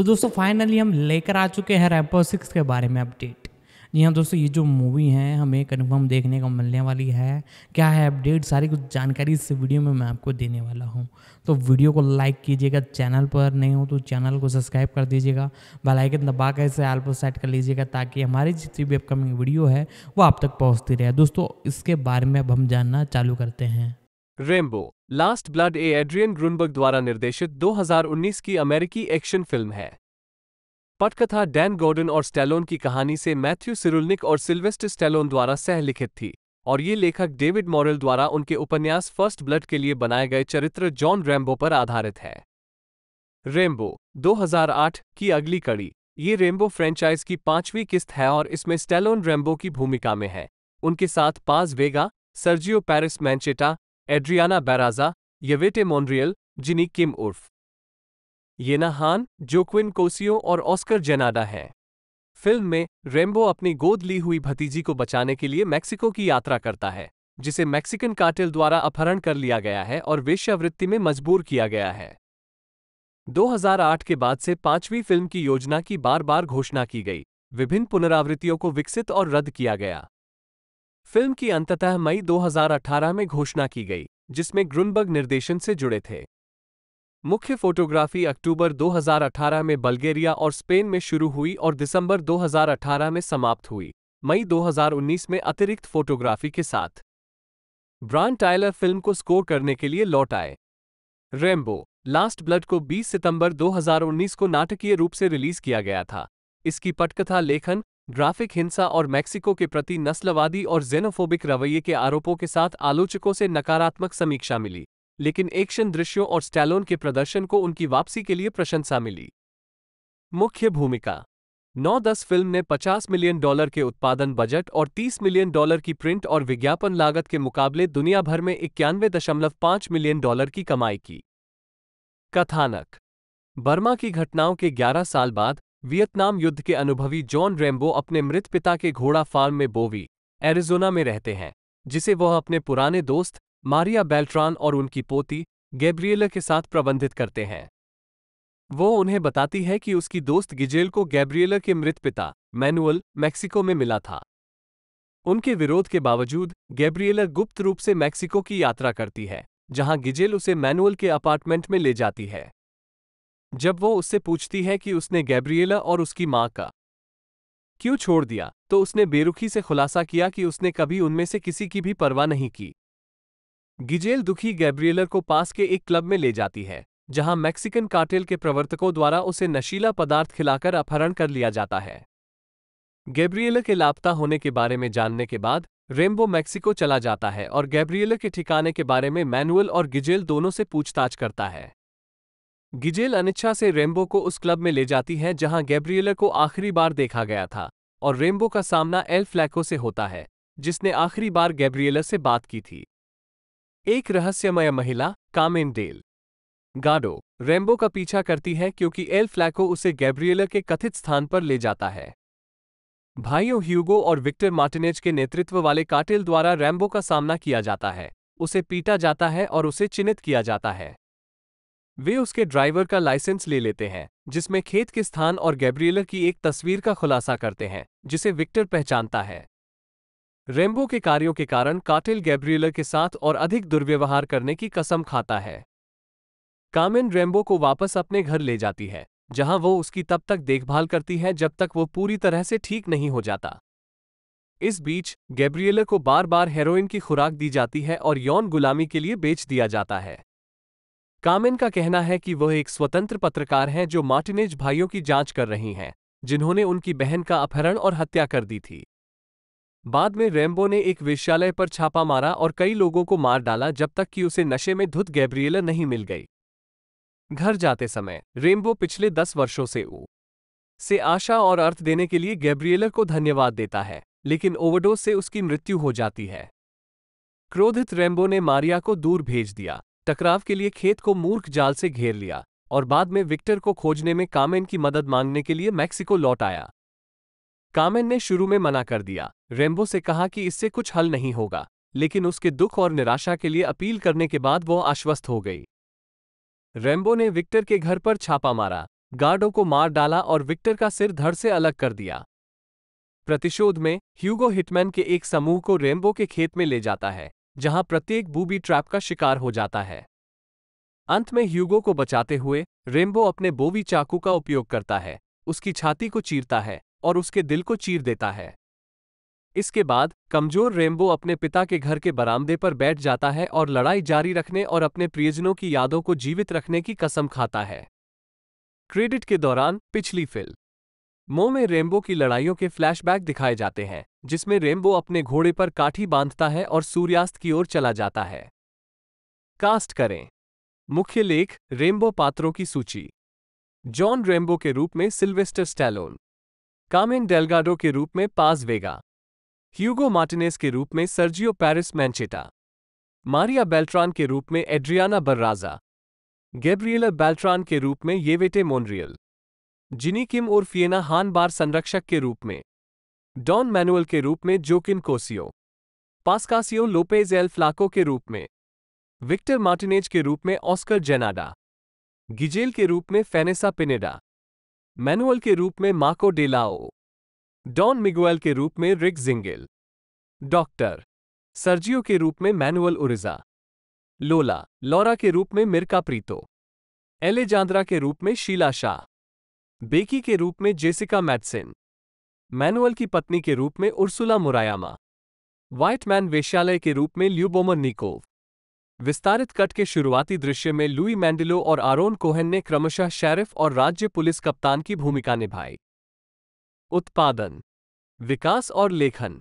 तो दोस्तों फाइनली हम लेकर आ चुके हैं रेपो सिक्स के बारे में अपडेट जी हाँ दोस्तों ये जो मूवी है हमें कन्फर्म देखने को मिलने वाली है क्या है अपडेट सारी कुछ जानकारी इस वीडियो में मैं आपको देने वाला हूँ तो वीडियो को लाइक कीजिएगा चैनल पर नहीं हो तो चैनल को सब्सक्राइब कर दीजिएगा बेल आइकन दबा कर इसे आल पर सेट कर लीजिएगा ताकि हमारी जितनी भी अपकमिंग वीडियो है वो आप तक पहुँचती रहे दोस्तों इसके बारे में अब हम जानना चालू करते हैं Rambo last blood a Adrian Grunberg द्वारा निर्देशित 2019 की अमेरिकी एक्शन फिल्म है पटकथा डैन गॉर्डन और स्टेलोन की कहानी से मैथ्यू सिरुलनिक और सिल्वेस्ट स्टेलोन द्वारा सहलिखित थी और ये लेखक डेविड मॉरल द्वारा उनके उपन्यास फर्स्ट ब्लड के लिए बनाए गए चरित्र जॉन रेम्बो पर आधारित है रेम्बो 2008 की अगली कड़ी ये रेम्बो फ्रेंचाइज की पांचवी किस्त है और इसमें स्टेलोन रेम्बो की भूमिका में है उनके साथ Paz Vega Sergio Peris Mencheta Adriana Barraza Yvette Monreal Genie Kim उर्फ येना हान जोक्विन कोसियो और ऑस्कर जेनाडा हैं फिल्म में रेम्बो अपनी गोद ली हुई भतीजी को बचाने के लिए मैक्सिको की यात्रा करता है जिसे मैक्सिकन काटिल द्वारा अपहरण कर लिया गया है और वेश्यावृत्ति में मजबूर किया गया है 2008 के बाद से पांचवीं फिल्म की योजना की बार बार घोषणा की गई विभिन्न पुनरावृत्तियों को विकसित और रद्द किया गया फिल्म की अंततः मई 2018 में घोषणा की गई जिसमें ग्रुनबर्ग निर्देशन से जुड़े थे मुख्य फोटोग्राफी अक्टूबर 2018 में बल्गेरिया और स्पेन में शुरू हुई और दिसंबर 2018 में समाप्त हुई मई 2019 में अतिरिक्त फोटोग्राफी के साथ ब्रांड टाइलर फिल्म को स्कोर करने के लिए लौट आए रेम्बो लास्ट ब्लड को 20 सितंबर 2019 को नाटकीय रूप से रिलीज किया गया था इसकी पटकथा लेखन ग्राफिक हिंसा और मैक्सिको के प्रति नस्लवादी और जेनोफोबिक रवैये के आरोपों के साथ आलोचकों से नकारात्मक समीक्षा मिली लेकिन एक्शन दृश्यों और स्टैलोन के प्रदर्शन को उनकी वापसी के लिए प्रशंसा मिली मुख्य भूमिका नौ दस फिल्म ने 50 मिलियन डॉलर के उत्पादन बजट और 30 मिलियन डॉलर की प्रिंट और विज्ञापन लागत के मुकाबले दुनिया भर में इक्यानवे मिलियन डॉलर की कमाई की कथानक बर्मा की घटनाओं के 11 साल बाद वियतनाम युद्ध के अनुभवी जॉन रेम्बो अपने मृत पिता के घोड़ा फार्म में बोवी एरिजोना में रहते हैं जिसे वह अपने पुराने दोस्त मारिया बेल्ट्रान और उनकी पोती गैब्रियल के साथ प्रबंधित करते हैं वो उन्हें बताती है कि उसकी दोस्त गिजेल को गैब्रिएला के मृत पिता मैनुअल मैक्सिको में मिला था उनके विरोध के बावजूद गैब्रिएला गुप्त रूप से मैक्सिको की यात्रा करती है जहां गिजेल उसे मैनुअल के अपार्टमेंट में ले जाती है जब वो उससे पूछती है कि उसने गैब्रिएला और उसकी माँ का क्यों छोड़ दिया तो उसने बेरुखी से खुलासा किया कि उसने कभी उनमें से किसी की भी परवाह नहीं की गिजेल दुखी गैब्रिएलर को पास के एक क्लब में ले जाती है जहां मैक्सिकन कार्टेल के प्रवर्तकों द्वारा उसे नशीला पदार्थ खिलाकर अपहरण कर लिया जाता है गैब्रियल के लापता होने के बारे में जानने के बाद रेम्बो मैक्सिको चला जाता है और गैब्रियल के ठिकाने के बारे में मैनुअल और गिजेल दोनों से पूछताछ करता है गिजेल अनिच्छा से रेम्बो को उस क्लब में ले जाती है जहां गैब्रियलर को आखिरी बार देखा गया था और रेम्बो का सामना एल फ्लैको से होता है जिसने आखिरी बार गैब्रियलर से बात की थी एक रहस्यमय महिला कामेन डेल गाडो रेम्बो का पीछा करती है क्योंकि एल फ्लैको उसे गैब्रियलर के कथित स्थान पर ले जाता है भाइयों ह्यूगो और विक्टर मार्टिनेज के नेतृत्व वाले काटिल द्वारा रैम्बो का सामना किया जाता है उसे पीटा जाता है और उसे चिन्हित किया जाता है वे उसके ड्राइवर का लाइसेंस ले लेते हैं जिसमें खेत के स्थान और गैब्रियलर की एक तस्वीर का खुलासा करते हैं जिसे विक्टर पहचानता है रेम्बो के कार्यों के कारण काटिल गैब्रियलर के साथ और अधिक दुर्व्यवहार करने की कसम खाता है कामिन रेम्बो को वापस अपने घर ले जाती है जहां वो उसकी तब तक देखभाल करती है जब तक वो पूरी तरह से ठीक नहीं हो जाता इस बीच गैब्रियलर को बार बार हेरोइन की खुराक दी जाती है और यौन गुलामी के लिए बेच दिया जाता है कामिन का कहना है कि वह एक स्वतंत्र पत्रकार हैं जो मार्टिनेज भाइयों की जांच कर रही हैं जिन्होंने उनकी बहन का अपहरण और हत्या कर दी थी बाद में रेम्बो ने एक विश्यालय पर छापा मारा और कई लोगों को मार डाला जब तक कि उसे नशे में धुत गैब्रियला नहीं मिल गई घर जाते समय रेम्बो पिछले दस वर्षों से ऊ से आशा और अर्थ देने के लिए गैब्रियलर को धन्यवाद देता है लेकिन ओवरडोज से उसकी मृत्यु हो जाती है क्रोधित रेम्बो ने मारिया को दूर भेज दिया टकराव के लिए खेत को मूर्ख जाल से घेर लिया और बाद में विक्टर को खोजने में कामेन की मदद मांगने के लिए मैक्सिको लौट आया कामेन ने शुरू में मना कर दिया रेम्बो से कहा कि इससे कुछ हल नहीं होगा लेकिन उसके दुख और निराशा के लिए अपील करने के बाद वो आश्वस्त हो गई रेम्बो ने विक्टर के घर पर छापा मारा गार्डो को मार डाला और विक्टर का सिर धड़ से अलग कर दिया प्रतिशोध में ह्यूगो हिटमैन के एक समूह को रेम्बो के खेत में ले जाता है जहां प्रत्येक बूबी ट्रैप का शिकार हो जाता है अंत में ह्यूगो को बचाते हुए रेम्बो अपने बोवी चाकू का उपयोग करता है उसकी छाती को चीरता है और उसके दिल को चीर देता है इसके बाद कमजोर रेम्बो अपने पिता के घर के बरामदे पर बैठ जाता है और लड़ाई जारी रखने और अपने प्रियजनों की यादों को जीवित रखने की कसम खाता है क्रेडिट के दौरान पिछली फिल्म मो में रेम्बो की लड़ाइयों के फ्लैशबैक दिखाए जाते हैं जिसमें रेम्बो अपने घोड़े पर काठी बांधता है और सूर्यास्त की ओर चला जाता है कास्ट करें मुख्य लेख रेम्बो पात्रों की सूची जॉन रेम्बो के रूप में सिल्वेस्टर स्टैलोन कामेन डेलगाडो के रूप में पाज वेगा ह्यूगो मार्टिनेस के रूप में Sergio Peris Mencheta Maria Beltran के रूप में एड्रियाना बर्राजा गैब्रियला बेल्ट्रान के रूप में येवेटे मोनरियल जिनी किम और फियना हान बार संरक्षक के रूप में डॉन मैनुअल के रूप में Joaquin Cosio Pascacio Lopez El Flaco के रूप में विक्टर मार्टिनेज के रूप में ऑस्कर जेनाडा गिजेल के रूप में फेनेसा पिनेडा मैनुअल के रूप में मार्को डेलाओ डॉन मिगुएल के रूप में रिक जिंगेल डॉक्टर सर्जियो के रूप में मैनुअल उरिजा लोला लौरा के रूप में मिर्का प्रीतो एलेजांद्रा के रूप में शीला शाह बेकी के रूप में जेसिका मैटसिन मैनुअल की पत्नी के रूप में उर्सुला मुरायामा व्हाइट मैन वेश्यालय के रूप में ल्यूबोमर निकोव विस्तारित कट के शुरुआती दृश्य में लुई मैंडिलो और आरोन कोहन ने क्रमशः शेरिफ और राज्य पुलिस कप्तान की भूमिका निभाई उत्पादन विकास और लेखन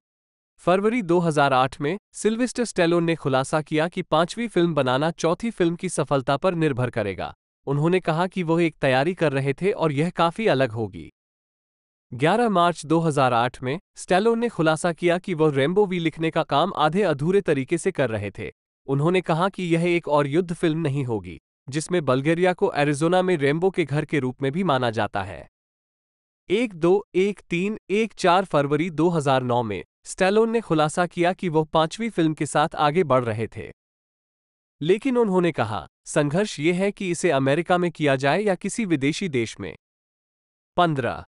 फरवरी 2008 में सिल्वेस्टर स्टेलोन ने खुलासा किया कि पांचवी फिल्म बनाना चौथी फिल्म की सफलता पर निर्भर करेगा उन्होंने कहा कि वह एक तैयारी कर रहे थे और यह काफी अलग होगी 11 मार्च 2008 में स्टेलोन ने खुलासा किया कि वह रेम्बो वी लिखने का काम आधे अधूरे तरीके से कर रहे थे उन्होंने कहा कि यह एक और युद्ध फिल्म नहीं होगी जिसमें बल्गेरिया को एरिजोना में रेम्बो के घर के रूप में भी माना जाता है एक दो एक तीन एक चार फरवरी 2009 में स्टेलोन ने खुलासा किया कि वह पांचवी फिल्म के साथ आगे बढ़ रहे थे लेकिन उन्होंने कहा संघर्ष ये है कि इसे अमेरिका में किया जाए या किसी विदेशी देश में पंद्रह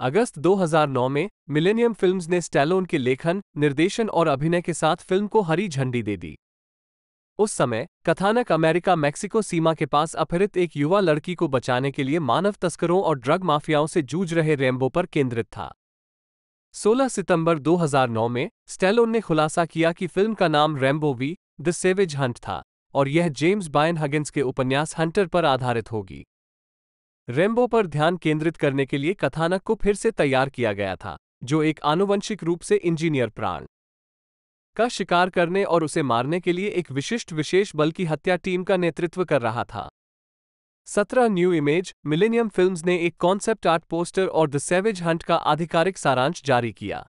अगस्त 2009 में मिलेनियम फिल्म्स ने स्टैलोन के लेखन निर्देशन और अभिनय के साथ फिल्म को हरी झंडी दे दी उस समय कथानक अमेरिका मैक्सिको सीमा के पास अपहृत एक युवा लड़की को बचाने के लिए मानव तस्करों और ड्रग माफियाओं से जूझ रहे रैम्बो पर केंद्रित था 16 सितंबर 2009 में स्टेलोन ने खुलासा किया कि फिल्म का नाम Rambo V the savage hunt था और यह जेम्स बायन हगिन्स के उपन्यास हंटर पर आधारित होगी रेम्बो पर ध्यान केंद्रित करने के लिए कथानक को फिर से तैयार किया गया था जो एक आनुवंशिक रूप से इंजीनियर प्राण का शिकार करने और उसे मारने के लिए एक विशिष्ट विशेष बल की हत्या टीम का नेतृत्व कर रहा था सत्रह न्यू इमेज मिलेनियम फिल्म्स ने एक कॉन्सेप्ट आर्ट पोस्टर और द सेवेज हंट का आधिकारिक सारांश जारी किया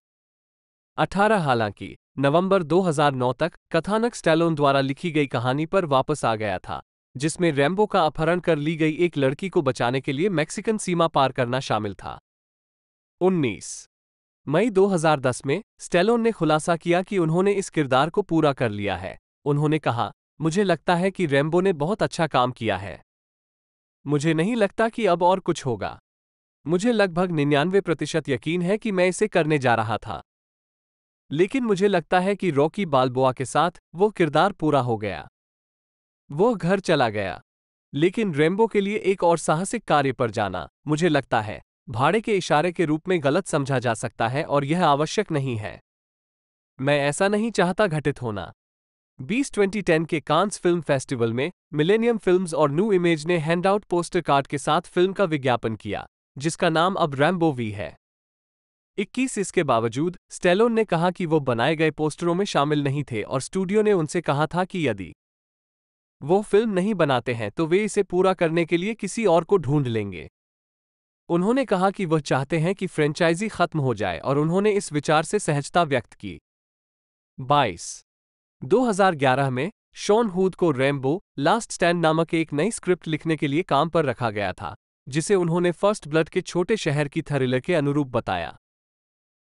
अठारह हालांकि नवंबर 2009 तक कथानक स्टैलोन द्वारा लिखी गई कहानी पर वापस आ गया था जिसमें रैम्बो का अपहरण कर ली गई एक लड़की को बचाने के लिए मैक्सिकन सीमा पार करना शामिल था 19 मई 2010 में स्टेलोन ने खुलासा किया कि उन्होंने इस किरदार को पूरा कर लिया है उन्होंने कहा मुझे लगता है कि रैम्बो ने बहुत अच्छा काम किया है मुझे नहीं लगता कि अब और कुछ होगा मुझे लगभग निन्यानवे प्रतिशत यकीन है कि मैं इसे करने जा रहा था लेकिन मुझे लगता है कि रॉकी बालबोआ के साथ वो किरदार पूरा हो गया वह घर चला गया लेकिन रेम्बो के लिए एक और साहसिक कार्य पर जाना मुझे लगता है भाड़े के इशारे के रूप में गलत समझा जा सकता है और यह आवश्यक नहीं है मैं ऐसा नहीं चाहता घटित होना बीस ट्वेंटी टेन के कांस फिल्म फेस्टिवल में मिलेनियम फिल्म्स और न्यू इमेज ने हैंडआउट पोस्टर कार्ड के साथ फिल्म का विज्ञापन किया जिसका नाम अब रैम्बो वी है 21 इसके बावजूद स्टेलोन ने कहा कि वो बनाए गए पोस्टरों में शामिल नहीं थे और स्टूडियो ने उनसे कहा था कि यदि वो फिल्म नहीं बनाते हैं तो वे इसे पूरा करने के लिए किसी और को ढूंढ लेंगे उन्होंने कहा कि वह चाहते हैं कि फ्रेंचाइजी खत्म हो जाए और उन्होंने इस विचार से सहजता व्यक्त की 22 2011 में शॉन हूद को रैम्बो लास्ट स्टैंड नामक एक नई स्क्रिप्ट लिखने के लिए काम पर रखा गया था जिसे उन्होंने फर्स्ट ब्लड के छोटे शहर की थरिलर के अनुरूप बताया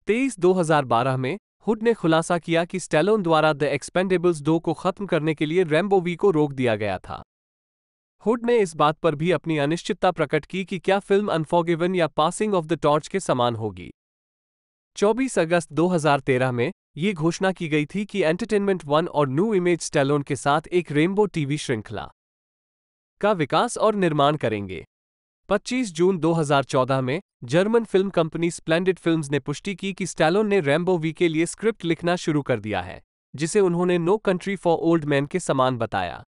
23 2012 में हुड ने खुलासा किया कि स्टेलोन द्वारा द एक्सपेंडेबल्स दो को खत्म करने के लिए रेम्बो वी को रोक दिया गया था हुड ने इस बात पर भी अपनी अनिश्चितता प्रकट की कि क्या फिल्म अनफॉगिवन या पासिंग ऑफ द टॉर्च के समान होगी 24 अगस्त 2013 में ये घोषणा की गई थी कि एंटरटेनमेंट वन और न्यू इमेज स्टेलोन के साथ एक रेनबो टीवी श्रृंखला का विकास और निर्माण करेंगे 25 जून 2014 में German film company Splendid Films ने पुष्टि की कि स्टैलोन ने रैम्बो वी के लिए स्क्रिप्ट लिखना शुरू कर दिया है जिसे उन्होंने no country for old man के समान बताया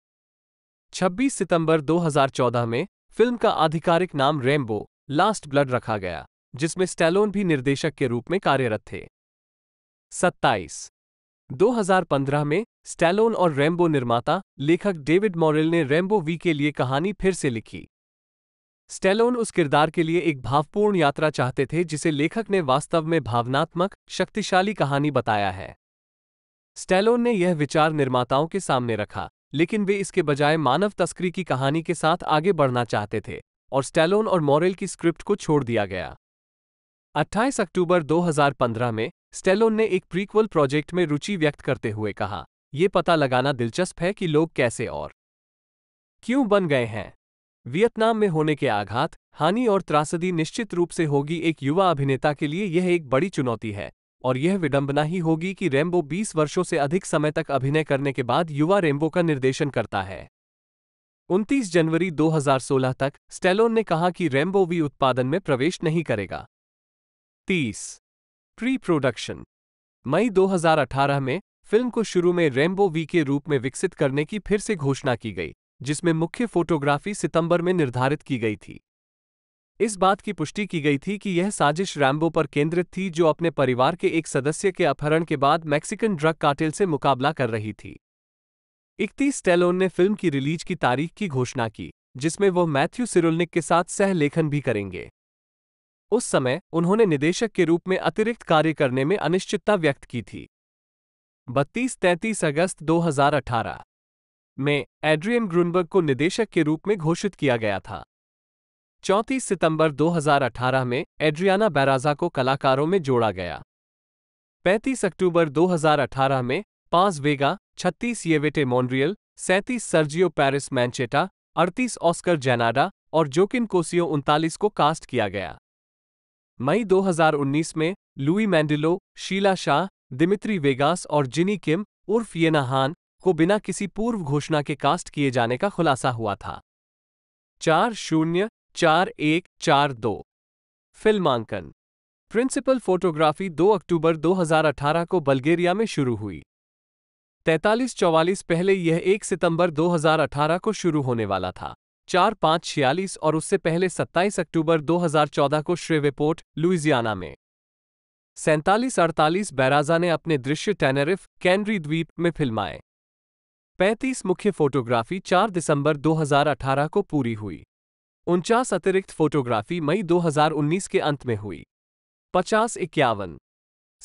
26 सितंबर 2014 में फिल्म का आधिकारिक नाम रैम्बो लास्ट ब्लड रखा गया जिसमें स्टैलोन भी निर्देशक के रूप में कार्यरत थे 27 2015 में स्टैलोन और रैम्बो निर्माता लेखक डेविड मॉरेल ने रैम्बो वी के लिए कहानी फिर से लिखी स्टेलोन उस किरदार के लिए एक भावपूर्ण यात्रा चाहते थे जिसे लेखक ने वास्तव में भावनात्मक शक्तिशाली कहानी बताया है स्टेलोन ने यह विचार निर्माताओं के सामने रखा लेकिन वे इसके बजाय मानव तस्करी की कहानी के साथ आगे बढ़ना चाहते थे और स्टेलोन और मॉरेल की स्क्रिप्ट को छोड़ दिया गया 28 अक्टूबर 2015 में स्टेलोन ने एक प्रीक्वल प्रोजेक्ट में रुचि व्यक्त करते हुए कहा ये पता लगाना दिलचस्प है कि लोग कैसे और क्यों बन गए हैं वियतनाम में होने के आघात हानि और त्रासदी निश्चित रूप से होगी एक युवा अभिनेता के लिए यह एक बड़ी चुनौती है और यह विडंबना ही होगी कि रेम्बो 20 वर्षों से अधिक समय तक अभिनय करने के बाद युवा रेम्बो का निर्देशन करता है 29 जनवरी 2016 तक स्टेलोन ने कहा कि रेम्बो वी उत्पादन में प्रवेश नहीं करेगा 30 प्री प्रोडक्शन मई 2018 में फिल्म को शुरू में रेम्बो वी के रूप में विकसित करने की फिर से घोषणा की गई जिसमें मुख्य फोटोग्राफी सितंबर में निर्धारित की गई थी इस बात की पुष्टि की गई थी कि यह साजिश रैम्बो पर केंद्रित थी जो अपने परिवार के एक सदस्य के अपहरण के बाद मैक्सिकन ड्रग काटिल से मुकाबला कर रही थी इकतीस टेलोन ने फिल्म की रिलीज की तारीख की घोषणा की जिसमें वह मैथ्यू सिरुलनिक के साथ सह लेखन भी करेंगे उस समय उन्होंने निदेशक के रूप में अतिरिक्त कार्य करने में अनिश्चितता व्यक्त की थी बत्तीस तैंतीस अगस्त 2018 में एड्रियन ग्रुनबर्ग को निदेशक के रूप में घोषित किया गया था 34 सितंबर 2018 में एड्रियाना बैराजा को कलाकारों में जोड़ा गया 35 अक्टूबर 2018 में पांच Vega 36 Yvette Monreal 37 Sergio Peris Mencheta 38 Oscar Jenada और जोकिन कोसियो उनतालीस को कास्ट किया गया मई 2019 में Louis Mandylor Sheila Shah Dimitri Vegas और जिनी किम उर्फ येनाहान को बिना किसी पूर्व घोषणा के कास्ट किए जाने का खुलासा हुआ था चार शून्य चार एक चार दो फिल्मांकन प्रिंसिपल फोटोग्राफी 2 अक्टूबर 2018 को बल्गेरिया में शुरू हुई तैतालीस चौवालीस पहले यह 1 सितंबर 2018 को शुरू होने वाला था चार पाँच छियालीस और उससे पहले 27 अक्टूबर 2014 को श्रेवेपोर्ट लुइजियाना में सैंतालीस अड़तालीस बैराजा ने अपने दृश्य टेनरिफ कैनरी द्वीप में फिल्माए 35 मुख्य फोटोग्राफी 4 दिसंबर 2018 को पूरी हुई उनचास अतिरिक्त फोटोग्राफी मई 2019 के अंत में हुई पचास इक्यावन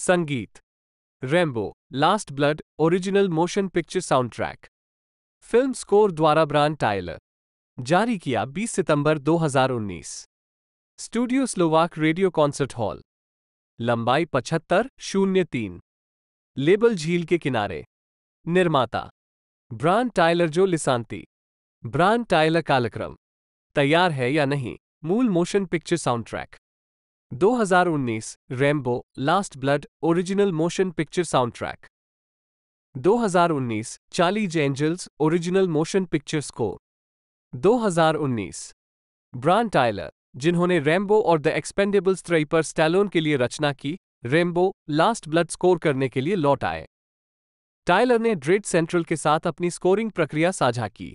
संगीत Rambo last blood original motion picture soundtrack film score द्वारा ब्रांड टाइलर जारी किया 20 सितंबर 2019 studio Slovak radio concert hall लंबाई पचहत्तर शून्य तीन लेबल झील के किनारे निर्माता ब्रांड टाइलर जो लिसांती ब्रांड टाइलर कालक्रम तैयार है या नहीं मूल मोशन पिक्चर साउंड ट्रैक उन्नीस Rambo last blood original motion picture soundtrack उन्नीस Charlie's Angels original motion picture score 2019 Brian Tyler जिन्होंने रेम्बो और द एक्सपेंडेबल्स त्रई पर स्टैलोन के लिए रचना की रेम्बो लास्ट ब्लड स्कोर करने के लिए लौट आए टाइलर ने ड्रेड सेंट्रल के साथ अपनी स्कोरिंग प्रक्रिया साझा की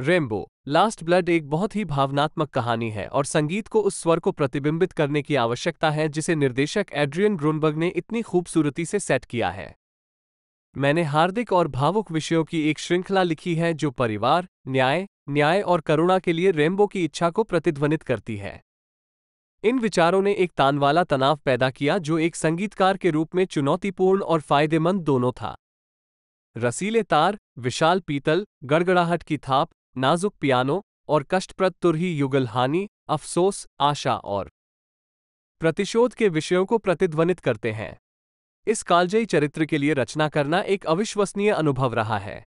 रेम्बो लास्ट ब्लड एक बहुत ही भावनात्मक कहानी है और संगीत को उस स्वर को प्रतिबिंबित करने की आवश्यकता है जिसे निर्देशक एड्रियन ग्रोनबर्ग ने इतनी खूबसूरती से सेट किया है मैंने हार्दिक और भावुक विषयों की एक श्रृंखला लिखी है जो परिवार न्याय न्याय और करुणा के लिए रेम्बो की इच्छा को प्रतिध्वनित करती है इन विचारों ने एक तानवाला तनाव पैदा किया जो एक संगीतकार के रूप में चुनौतीपूर्ण और फायदेमंद दोनों था रसीले तार विशाल पीतल गड़गड़ाहट की थाप नाजुक पियानो और कष्टप्रद तुरही युगल हानि अफसोस आशा और प्रतिशोध के विषयों को प्रतिध्वनित करते हैं इस कालजयी चरित्र के लिए रचना करना एक अविश्वसनीय अनुभव रहा है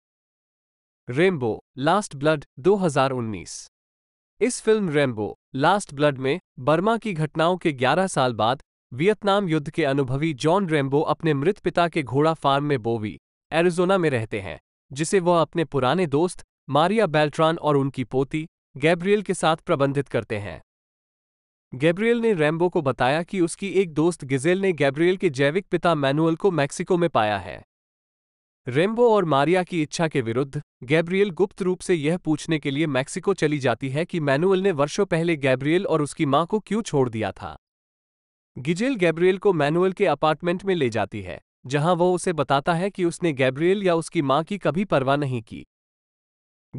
रेम्बो लास्ट ब्लड 2019 इस फिल्म रेम्बो लास्ट ब्लड में बर्मा की घटनाओं के 11 साल बाद वियतनाम युद्ध के अनुभवी जॉन रेम्बो अपने मृत पिता के घोड़ा फार्म में बोवी एरिजोना में रहते हैं जिसे वह अपने पुराने दोस्त मारिया बेल्ट्रान और उनकी पोती गैब्रियल के साथ प्रबंधित करते हैं गैब्रियल ने रैम्बो को बताया कि उसकी एक दोस्त गिजेल ने गैब्रियल के जैविक पिता मैनुअल को मैक्सिको में पाया है रेम्बो और मारिया की इच्छा के विरुद्ध गैब्रियल गुप्त रूप से यह पूछने के लिए मैक्सिको चली जाती है कि मैनुअल ने वर्षों पहले गैब्रियल और उसकी मां को क्यों छोड़ दिया था गिजेल गैब्रियल को मैनुअल के अपार्टमेंट में ले जाती है जहां वो उसे बताता है कि उसने गैब्रियल या उसकी मां की कभी परवाह नहीं की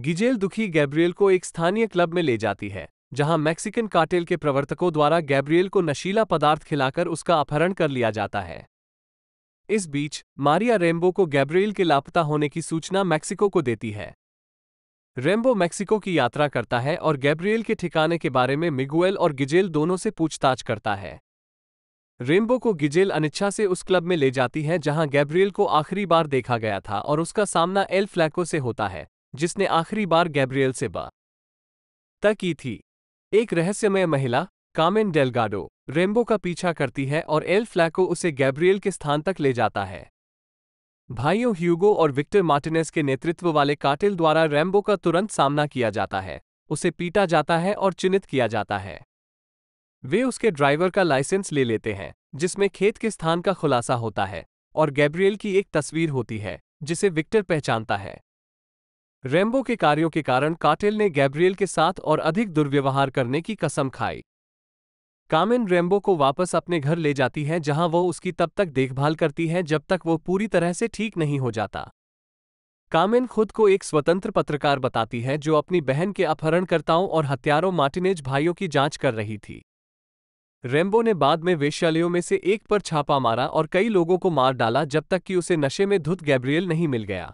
गिजेल दुखी गैब्रियल को एक स्थानीय क्लब में ले जाती है जहां मैक्सिकन कार्टेल के प्रवर्तकों द्वारा गैब्रियल को नशीला पदार्थ खिलाकर उसका अपहरण कर लिया जाता है इस बीच मारिया रेम्बो को गैब्रियल के लापता होने की सूचना मैक्सिको को देती है रेम्बो मैक्सिको की यात्रा करता है और गैब्रियल के ठिकाने के बारे में मिगुएल और गिजेल दोनों से पूछताछ करता है रेम्बो को गिजेल अनिच्छा से उस क्लब में ले जाती है जहां गैब्रियल को आखिरी बार देखा गया था और उसका सामना एल फ्लैको से होता है जिसने आखिरी बार गैब्रियल से बा तय की थी एक रहस्यमय महिला कामेन डेलगाडो रेम्बो का पीछा करती है और एल फ्लैको उसे गैब्रियल के स्थान तक ले जाता है भाइयों ह्यूगो और विक्टर मार्टिनेस के नेतृत्व वाले काटिल द्वारा रेम्बो का तुरंत सामना किया जाता है उसे पीटा जाता है और चिन्हित किया जाता है वे उसके ड्राइवर का लाइसेंस ले लेते हैं जिसमें खेत के स्थान का खुलासा होता है और गैब्रियल की एक तस्वीर होती है जिसे विक्टर पहचानता है रेम्बो के कार्यों के कारण काटेल ने गैब्रियल के साथ और अधिक दुर्व्यवहार करने की कसम खाई कामिन रेम्बो को वापस अपने घर ले जाती है जहां वो उसकी तब तक देखभाल करती है जब तक वो पूरी तरह से ठीक नहीं हो जाता कामिन खुद को एक स्वतंत्र पत्रकार बताती है जो अपनी बहन के अपहरणकर्ताओं और हत्यारों मार्टिनेज भाइयों की जांच कर रही थी रेम्बो ने बाद में वेश्यालयों में से एक पर छापा मारा और कई लोगों को मार डाला जब तक कि उसे नशे में धुत गैब्रियल नहीं मिल गया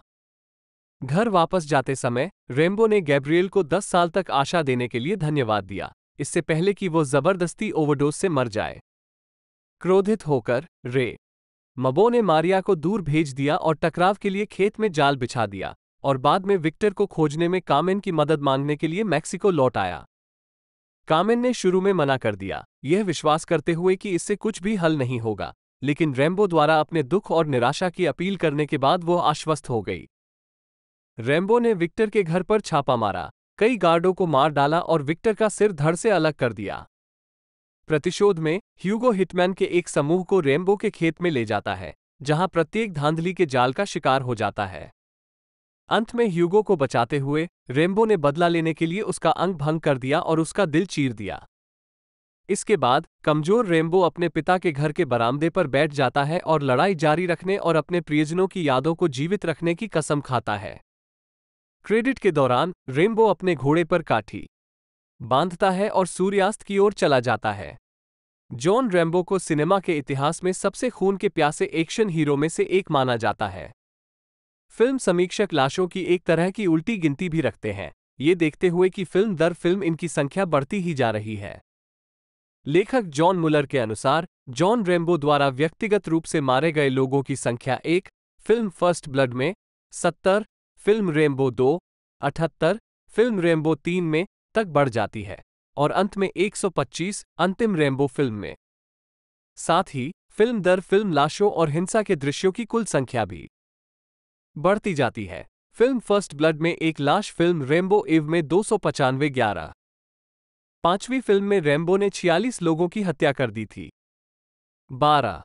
घर वापस जाते समय रेम्बो ने गैब्रियल को 10 साल तक आशा देने के लिए धन्यवाद दिया इससे पहले कि वो जबरदस्ती ओवरडोज से मर जाए क्रोधित होकर रे मबो ने मारिया को दूर भेज दिया और टकराव के लिए खेत में जाल बिछा दिया और बाद में विक्टर को खोजने में कामेन की मदद मांगने के लिए मैक्सिको लौट आया कामिन ने शुरू में मना कर दिया यह विश्वास करते हुए कि इससे कुछ भी हल नहीं होगा लेकिन रैम्बो द्वारा अपने दुख और निराशा की अपील करने के बाद वो आश्वस्त हो गई रैम्बो ने विक्टर के घर पर छापा मारा कई गार्डों को मार डाला और विक्टर का सिर धड़ से अलग कर दिया प्रतिशोध में ह्यूगो हिटमैन के एक समूह को रेम्बो के खेत में ले जाता है जहां प्रत्येक धांधली के जाल का शिकार हो जाता है अंत में ह्यूगो को बचाते हुए रेम्बो ने बदला लेने के लिए उसका अंग भंग कर दिया और उसका दिल चीर दिया इसके बाद कमजोर रेम्बो अपने पिता के घर के बरामदे पर बैठ जाता है और लड़ाई जारी रखने और अपने प्रियजनों की यादों को जीवित रखने की कसम खाता है क्रेडिट के दौरान रेम्बो अपने घोड़े पर काठी बांधता है और सूर्यास्त की ओर चला जाता है जॉन रेम्बो को सिनेमा के इतिहास में सबसे खून के प्यासे एक्शन हीरो में से एक माना जाता है फिल्म समीक्षक लाशों की एक तरह की उल्टी गिनती भी रखते हैं ये देखते हुए कि फिल्म दर फिल्म इनकी संख्या बढ़ती ही जा रही है लेखक जॉन मुलर के अनुसार जॉन रेम्बो द्वारा व्यक्तिगत रूप से मारे गए लोगों की संख्या एक फिल्म फर्स्ट ब्लड में सत्तर फिल्म रेम्बो दो अठहत्तर फिल्म रेम्बो तीन में तक बढ़ जाती है और अंत में 125 अंतिम रेम्बो फिल्म में साथ ही फिल्म दर फिल्म लाशों और हिंसा के दृश्यों की कुल संख्या भी बढ़ती जाती है फिल्म फर्स्ट ब्लड में एक लाश फिल्म रेम्बो इव में दो सौ पचानवे ग्यारह पांचवी फिल्म में रेम्बो ने छियालीस लोगों की हत्या कर दी थी बारह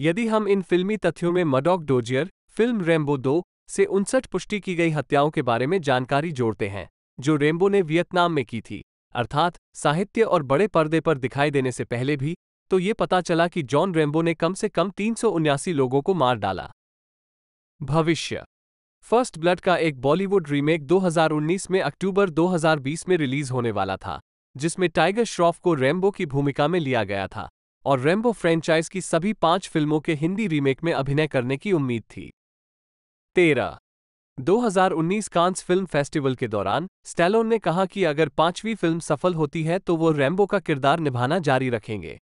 यदि हम इन फिल्मी तथ्यों में मडॉक डोजियर फिल्म रेम्बो दो से उनसठ पुष्टि की गई हत्याओं के बारे में जानकारी जोड़ते हैं जो रेम्बो ने वियतनाम में की थी अर्थात साहित्य और बड़े पर्दे पर दिखाई देने से पहले भी तो ये पता चला कि जॉन रेम्बो ने कम से कम तीन लोगों को मार डाला भविष्य फर्स्ट ब्लड का एक बॉलीवुड रीमेक 2019 में अक्टूबर 2020 में रिलीज होने वाला था जिसमें टाइगर श्रॉफ को रेम्बो की भूमिका में लिया गया था और रेम्बो फ्रेंचाइज की सभी पांच फिल्मों के हिंदी रीमेक में अभिनय करने की उम्मीद थी तेरह 2019 कांस फिल्म फेस्टिवल के दौरान स्टैलोन ने कहा कि अगर पांचवी फिल्म सफल होती है तो वो रैम्बो का किरदार निभाना जारी रखेंगे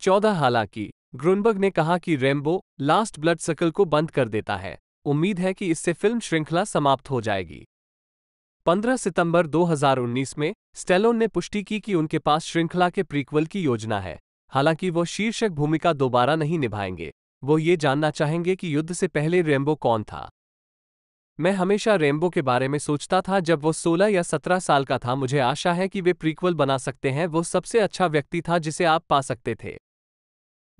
चौदह हालांकि ग्रुनबर्ग ने कहा कि रेम्बो लास्ट ब्लड सर्कल को बंद कर देता है उम्मीद है कि इससे फिल्म श्रृंखला समाप्त हो जाएगी 15 सितंबर 2019 में स्टेलोन ने पुष्टि की कि उनके पास श्रृंखला के प्रीक्वल की योजना है हालांकि वो शीर्षक भूमिका दोबारा नहीं निभाएंगे वो ये जानना चाहेंगे कि युद्ध से पहले रेम्बो कौन था मैं हमेशा रेम्बो के बारे में सोचता था जब वो 16 या 17 साल का था मुझे आशा है कि वे प्रीक्वल बना सकते हैं वो सबसे अच्छा व्यक्ति था जिसे आप पा सकते थे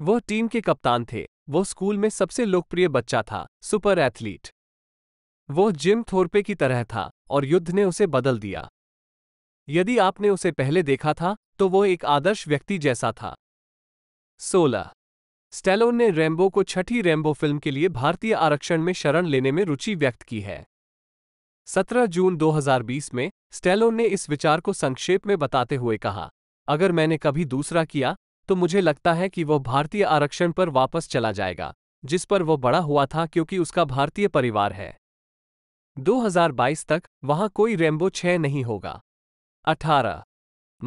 वह टीम के कप्तान थे वो स्कूल में सबसे लोकप्रिय बच्चा था सुपर एथलीट वो जिम थोरपे की तरह था और युद्ध ने उसे बदल दिया यदि आपने उसे पहले देखा था तो वो एक आदर्श व्यक्ति जैसा था 16. स्टेलोन ने रेम्बो को छठी रेम्बो फिल्म के लिए भारतीय आरक्षण में शरण लेने में रुचि व्यक्त की है 17 जून 2020 में स्टेलोन ने इस विचार को संक्षेप में बताते हुए कहा अगर मैंने कभी दूसरा किया तो मुझे लगता है कि वह भारतीय आरक्षण पर वापस चला जाएगा जिस पर वह बड़ा हुआ था क्योंकि उसका भारतीय परिवार है 2022 तक वहां कोई रेम्बो छह नहीं होगा 18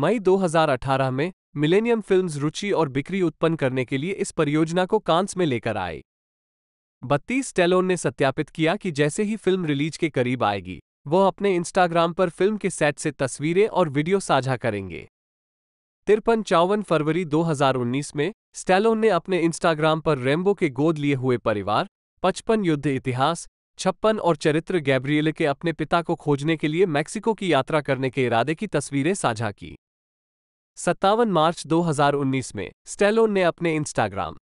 मई 2018 में मिलेनियम फिल्म्स रुचि और बिक्री उत्पन्न करने के लिए इस परियोजना को कांस में लेकर आई बत्तीस टेलोन ने सत्यापित किया कि जैसे ही फिल्म रिलीज के करीब आएगी वह अपने इंस्टाग्राम पर फिल्म के सेट से तस्वीरें और वीडियो साझा करेंगे तिरपन चौवन फरवरी 2019 में स्टेलोन ने अपने इंस्टाग्राम पर रेम्बो के गोद लिए हुए परिवार पचपन युद्ध इतिहास छप्पन और चरित्र गैब्रियल के अपने पिता को खोजने के लिए मैक्सिको की यात्रा करने के इरादे की तस्वीरें साझा की सत्तावन मार्च 2019 में स्टेलोन ने अपने इंस्टाग्राम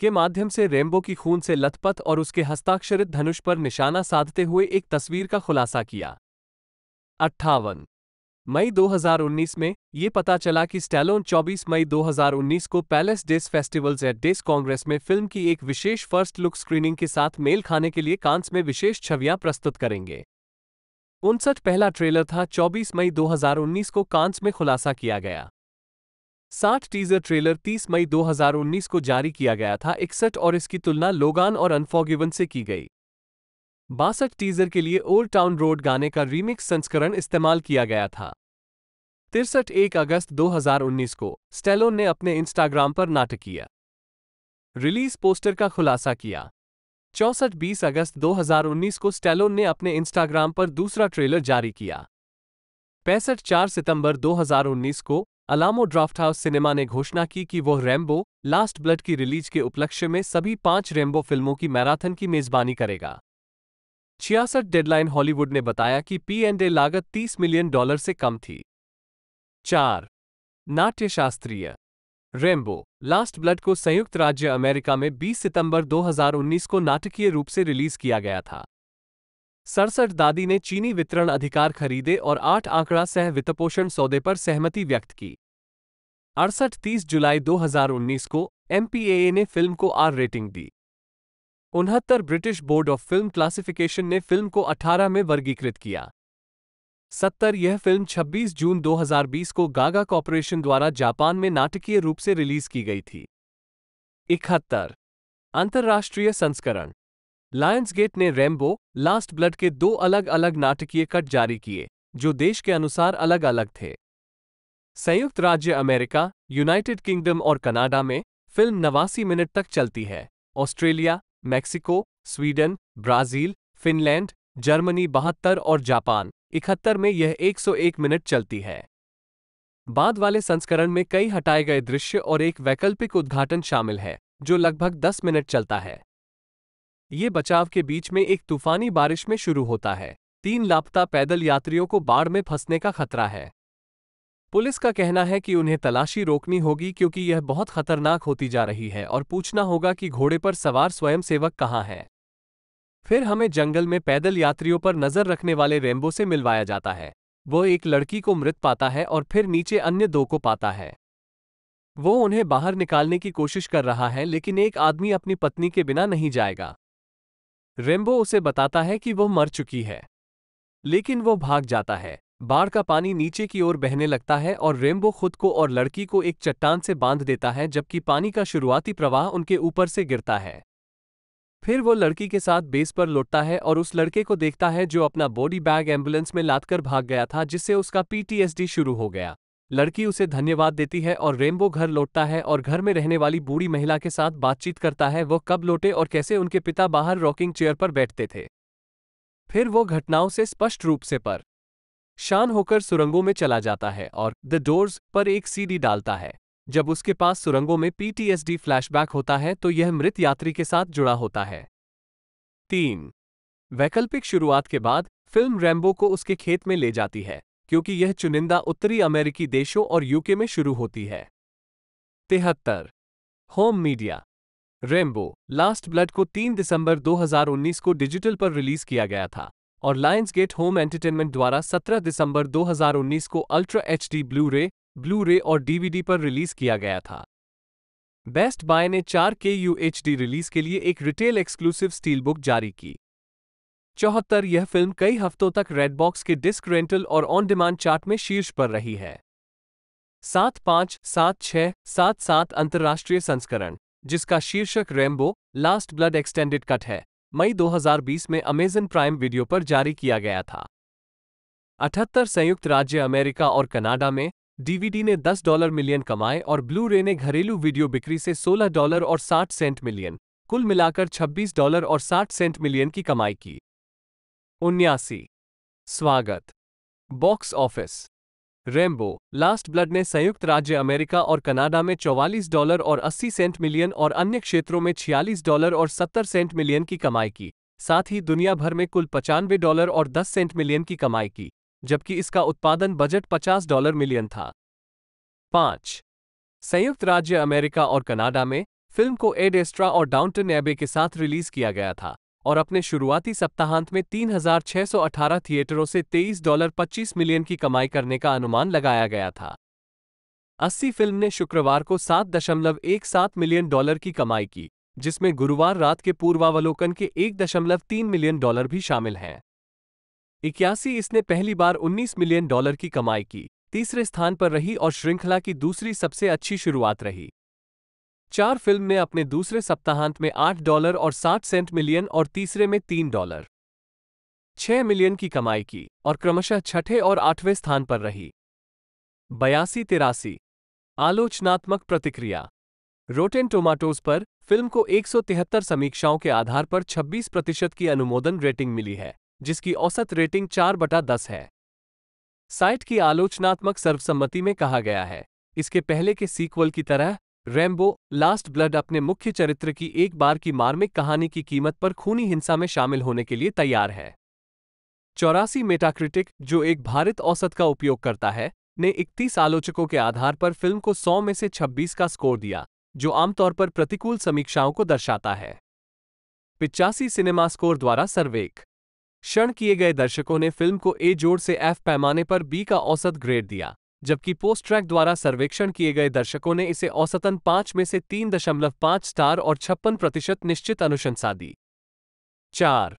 के माध्यम से रेम्बो की खून से लथपथ और उसके हस्ताक्षरित धनुष पर निशाना साधते हुए एक तस्वीर का खुलासा किया अट्ठावन मई 2019 में ये पता चला कि स्टैलोन 24 मई 2019 को Palais des Festivals et des Congres में फिल्म की एक विशेष फर्स्ट लुक स्क्रीनिंग के साथ मेल खाने के लिए कांस में विशेष छवियां प्रस्तुत करेंगे उनसठ पहला ट्रेलर था 24 मई 2019 को कांस में खुलासा किया गया साठ टीजर ट्रेलर 30 मई 2019 को जारी किया गया था इकसठ और इसकी तुलना लोगान और अनफॉगिवन से की गई बासठ टीजर के लिए ओल्ड टाउन रोड गाने का रीमिक्स संस्करण इस्तेमाल किया गया था तिरसठ एक अगस्त 2019 को स्टेलोन ने अपने इंस्टाग्राम पर नाटक किया रिलीज पोस्टर का खुलासा किया चौसठ बीस अगस्त 2019 को स्टेलोन ने अपने इंस्टाग्राम पर दूसरा ट्रेलर जारी किया पैंसठ चार सितंबर 2019 को अलामो ड्राफ्ट हाउस सिनेमा ने घोषणा की कि वह रेम्बो लास्ट ब्लड की रिलीज के उपलक्ष्य में सभी पांच रेम्बो फिल्मों की मैराथन की मेजबानी करेगा छियासठ डेडलाइन हॉलीवुड ने बताया कि पी एंड ए लागत 30 मिलियन डॉलर से कम थी चार नाट्यशास्त्रीय रेम्बो लास्ट ब्लड को संयुक्त राज्य अमेरिका में 20 सितंबर 2019 को नाटकीय रूप से रिलीज किया गया था सड़सठ दादी ने चीनी वितरण अधिकार खरीदे और आठ आंकड़ा सह वित्तपोषण सौदे पर सहमति व्यक्त की अड़सठ तीस जुलाई 2019 को एमपीएए ने फिल्म को आर रेटिंग दी उनहत्तर British Board of Film Classification ने फिल्म को 18 में वर्गीकृत किया सत्तर यह फिल्म 26 जून 2020 को गागा कॉरपोरेशन द्वारा जापान में नाटकीय रूप से रिलीज की गई थी इकहत्तर अंतर्राष्ट्रीय संस्करण लायंस गेट ने रेम्बो लास्ट ब्लड के दो अलग अलग नाटकीय कट जारी किए जो देश के अनुसार अलग अलग थे संयुक्त राज्य अमेरिका यूनाइटेड किंगडम और कनाडा में फिल्म नवासी मिनट तक चलती है Australia Mexico Sweden Brazil Finland Germany बहत्तर और जापान इकहत्तर में यह 101 मिनट चलती है बाद वाले संस्करण में कई हटाए गए दृश्य और एक वैकल्पिक उद्घाटन शामिल है जो लगभग 10 मिनट चलता है ये बचाव के बीच में एक तूफानी बारिश में शुरू होता है तीन लापता पैदल यात्रियों को बाढ़ में फंसने का खतरा है पुलिस का कहना है कि उन्हें तलाशी रोकनी होगी क्योंकि यह बहुत खतरनाक होती जा रही है और पूछना होगा कि घोड़े पर सवार स्वयंसेवक कहाँ हैं फिर हमें जंगल में पैदल यात्रियों पर नजर रखने वाले रेम्बो से मिलवाया जाता है वो एक लड़की को मृत पाता है और फिर नीचे अन्य दो को पाता है वो उन्हें बाहर निकालने की कोशिश कर रहा है लेकिन एक आदमी अपनी पत्नी के बिना नहीं जाएगा रेम्बो उसे बताता है कि वो मर चुकी है लेकिन वो भाग जाता है बाढ़ का पानी नीचे की ओर बहने लगता है और रेमबो खुद को और लड़की को एक चट्टान से बांध देता है जबकि पानी का शुरुआती प्रवाह उनके ऊपर से गिरता है फिर वो लड़की के साथ बेस पर लौटता है और उस लड़के को देखता है जो अपना बॉडी बैग एम्बुलेंस में लादकर भाग गया था जिससे उसका पीटीएसडी शुरू हो गया लड़की उसे धन्यवाद देती है और रेम्बो घर लौटता है और घर में रहने वाली बूढ़ी महिला के साथ बातचीत करता है वो कब लौटे और कैसे उनके पिता बाहर रॉकिंग चेयर पर बैठते थे फिर वो घटनाओं से स्पष्ट रूप से पर शान होकर सुरंगों में चला जाता है और द डोर्स पर एक सीडी डालता है जब उसके पास सुरंगों में पीटीएसडी फ्लैशबैक होता है तो यह मृत यात्री के साथ जुड़ा होता है तीन वैकल्पिक शुरुआत के बाद फिल्म रैम्बो को उसके खेत में ले जाती है क्योंकि यह चुनिंदा उत्तरी अमेरिकी देशों और यूके में शुरू होती है तिहत्तर home media Rambo last blood को 3 दिसंबर 2019 को डिजिटल पर रिलीज किया गया था और लायंस गेट होम एंटरटेनमेंट द्वारा 17 दिसंबर 2019 को ultra H D blu ray blu ray और डीवीडी पर रिलीज किया गया था बेस्ट बाय ने 4 के यू एच डी रिलीज के लिए एक रिटेल एक्सक्लूसिव स्टील बुक जारी की चौहत्तर यह फिल्म कई हफ्तों तक रेडबॉक्स के डिस्क रेंटल और ऑन डिमांड चार्ट में शीर्ष पर रही है सात पाँच सात छः सात सात अंतर्राष्ट्रीय संस्करण जिसका शीर्षक Rambo last blood extended cut है मई 2020 में अमेजन प्राइम वीडियो पर जारी किया गया था अठहत्तर संयुक्त राज्य अमेरिका और कनाडा में डीवीडी ने 10 डॉलर मिलियन कमाए और ब्लू रे ने घरेलू वीडियो बिक्री से 16 डॉलर और 60 सेंट मिलियन कुल मिलाकर 26 डॉलर और 60 सेंट मिलियन की कमाई की उन्यासी स्वागत box office Rambo last blood ने संयुक्त राज्य अमेरिका और कनाडा में 44 डॉलर और 80 सेंट मिलियन और अन्य क्षेत्रों में 46 डॉलर और 70 सेंट मिलियन की कमाई की साथ ही दुनिया भर में कुल पचानवे डॉलर और 10 सेंट मिलियन की कमाई की जबकि इसका उत्पादन बजट 50 डॉलर मिलियन था पाँच संयुक्त राज्य अमेरिका और कनाडा में फिल्म को एड एस्ट्रा और डाउंटन एबे के साथ रिलीज किया गया था और अपने शुरुआती सप्ताहांत में 3,618 थिएटरों से 23 डॉलर 25 मिलियन की कमाई करने का अनुमान लगाया गया था अस्सी फिल्म ने शुक्रवार को 7.17 मिलियन डॉलर की कमाई की जिसमें गुरुवार रात के पूर्वावलोकन के 1.3 मिलियन डॉलर भी शामिल हैं इक्यासी इसने पहली बार 19 मिलियन डॉलर की कमाई की तीसरे स्थान पर रही और श्रृंखला की दूसरी सबसे अच्छी शुरुआत रही चार फिल्म ने अपने दूसरे सप्ताहांत में 8 डॉलर और 60 सेंट मिलियन और तीसरे में 3 डॉलर 6 मिलियन की कमाई की और क्रमशः छठे और आठवें स्थान पर रही बयासी तिरासी आलोचनात्मक प्रतिक्रिया रोटेन टोमाटोज पर फिल्म को 173 समीक्षाओं के आधार पर 26 प्रतिशत की अनुमोदन रेटिंग मिली है जिसकी औसत रेटिंग चार बटा दस है साइट की आलोचनात्मक सर्वसम्मति में कहा गया है इसके पहले के सीक्वल की तरह रेम्बो लास्ट ब्लड अपने मुख्य चरित्र की एक बार की मार्मिक कहानी की कीमत पर खूनी हिंसा में शामिल होने के लिए तैयार है चौरासी मेटाक्रिटिक जो एक भारत औसत का उपयोग करता है ने इकतीस आलोचकों के आधार पर फिल्म को 100 में से 26 का स्कोर दिया जो आमतौर पर प्रतिकूल समीक्षाओं को दर्शाता है पिचासी सिनेमा स्कोर द्वारा सर्वेक क्षण किए गए दर्शकों ने फिल्म को ए जोड़ से एफ पैमाने पर बी का औसत ग्रेड दिया जबकि पोस्ट ट्रैक द्वारा सर्वेक्षण किए गए दर्शकों ने इसे औसतन पांच में से तीन दशमलव पाँच स्टार और छप्पन प्रतिशत निश्चित अनुशंसा दी चार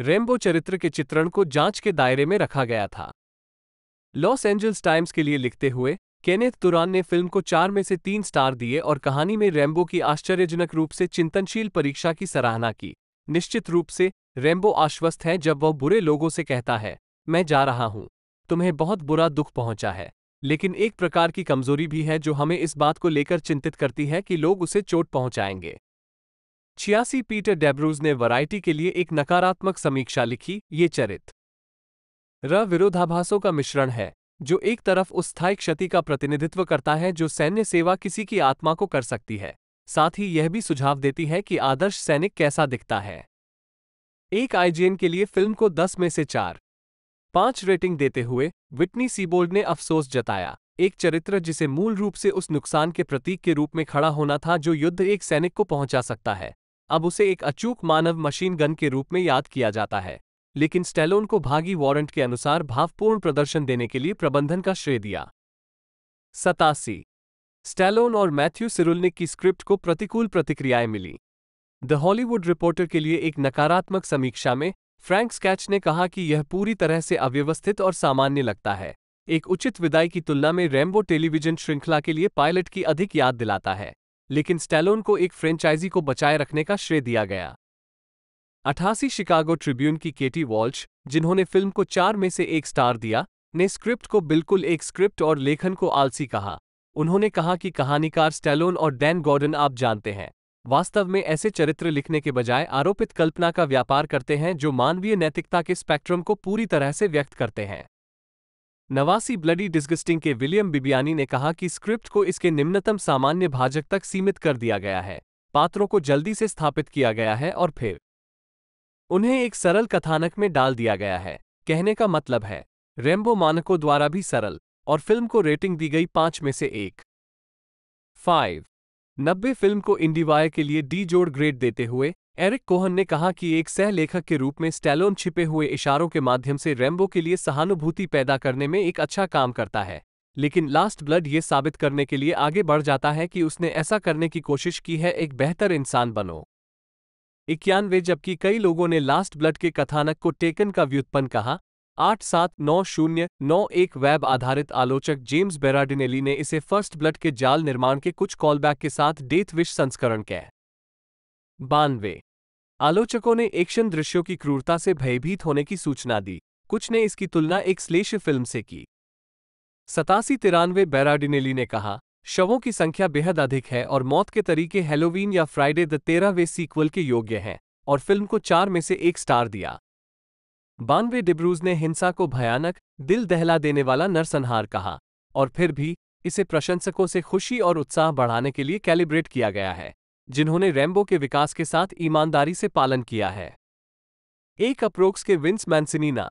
रेम्बो चरित्र के चित्रण को जांच के दायरे में रखा गया था लॉस एंजल्स टाइम्स के लिए लिखते हुए केनेथ तुरान ने फिल्म को चार में से तीन स्टार दिए और कहानी में रैम्बो की आश्चर्यजनक रूप से चिंतनशील परीक्षा की सराहना की निश्चित रूप से रैम्बो आश्वस्त है जब वह बुरे लोगों से कहता है मैं जा रहा हूं तुम्हें बहुत बुरा दुख पहुंचा है लेकिन एक प्रकार की कमजोरी भी है जो हमें इस बात को लेकर चिंतित करती है कि लोग उसे चोट पहुंचाएंगे छियासी पीटर डेब्रूज ने वैरायटी के लिए एक नकारात्मक समीक्षा लिखी ये चरित र विरोधाभासों का मिश्रण है जो एक तरफ उस स्थायी क्षति का प्रतिनिधित्व करता है जो सैन्य सेवा किसी की आत्मा को कर सकती है साथ ही यह भी सुझाव देती है कि आदर्श सैनिक कैसा दिखता है एक आईजीएन के लिए फिल्म को दस में से चार पांच रेटिंग देते हुए विटनी सीबोल्ड ने अफसोस जताया एक चरित्र जिसे मूल रूप से उस नुकसान के प्रतीक के रूप में खड़ा होना था जो युद्ध एक सैनिक को पहुंचा सकता है अब उसे एक अचूक मानव मशीन गन के रूप में याद किया जाता है लेकिन स्टेलोन को भागी वारंट के अनुसार भावपूर्ण प्रदर्शन देने के लिए प्रबंधन का श्रेय दिया सतासी स्टेलोन और मैथ्यू सिरुलनिक की स्क्रिप्ट को प्रतिकूल प्रतिक्रियाएं मिली द हॉलीवुड रिपोर्टर के लिए एक नकारात्मक समीक्षा में फ्रैंक स्कैच ने कहा कि यह पूरी तरह से अव्यवस्थित और सामान्य लगता है एक उचित विदाई की तुलना में रैम्बो टेलीविजन श्रृंखला के लिए पायलट की अधिक याद दिलाता है लेकिन स्टेलोन को एक फ्रेंचाइजी को बचाए रखने का श्रेय दिया गया अठासी शिकागो ट्रिब्यून की केटी वॉल्श जिन्होंने फिल्म को चार में से एक स्टार दिया ने स्क्रिप्ट को बिल्कुल एक स्क्रिप्ट और लेखन को आलसी कहा उन्होंने कहा कि कहानीकार स्टेलोन और डैन गॉर्डन आप जानते हैं वास्तव में ऐसे चरित्र लिखने के बजाय आरोपित कल्पना का व्यापार करते हैं जो मानवीय नैतिकता के स्पेक्ट्रम को पूरी तरह से व्यक्त करते हैं नवासी ब्लडी डिस्गस्टिंग के विलियम बिबियानी ने कहा कि स्क्रिप्ट को इसके निम्नतम सामान्य भाजक तक सीमित कर दिया गया है पात्रों को जल्दी से स्थापित किया गया है और फिर उन्हें एक सरल कथानक में डाल दिया गया है कहने का मतलब है रेम्बो मानकों द्वारा भी सरल और फिल्म को रेटिंग दी गई पांच में से एक फाइव नब्बे फिल्म को इंडीवाय के लिए डी जोड़ ग्रेड देते हुए एरिक कोहन ने कहा कि एक सह लेखक के रूप में स्टैलोन छिपे हुए इशारों के माध्यम से रैम्बो के लिए सहानुभूति पैदा करने में एक अच्छा काम करता है लेकिन लास्ट ब्लड ये साबित करने के लिए आगे बढ़ जाता है कि उसने ऐसा करने की कोशिश की है एक बेहतर इंसान बनो इक्यानवे जबकि कई लोगों ने लास्ट ब्लड के कथानक को टेकन का व्युत्पन्न कहा आठ सात नौ शून्य नौ एक वेब आधारित आलोचक जेम्स बेराडिनेली ने इसे फर्स्ट ब्लड के जाल निर्माण के कुछ कॉलबैक के साथ डेथ विश संस्करण कह बानवे आलोचकों ने एक्शन दृश्यों की क्रूरता से भयभीत होने की सूचना दी कुछ ने इसकी तुलना एक श्लेष फिल्म से की सतासी तिरानवे बेराडिनेली ने कहा शवों की संख्या बेहद अधिक है और मौत के तरीके हेलोवीन या फ्राइडे द तेरहवे सीक्वल के योग्य हैं और फिल्म को चार में से एक स्टार दिया बानवे डिब्रूज ने हिंसा को भयानक दिल दहला देने वाला नरसंहार कहा और फिर भी इसे प्रशंसकों से खुशी और उत्साह बढ़ाने के लिए कैलिब्रेट किया गया है जिन्होंने रैम्बो के विकास के साथ ईमानदारी से पालन किया है एक अप्रोक्स के विंस मैंसिनीना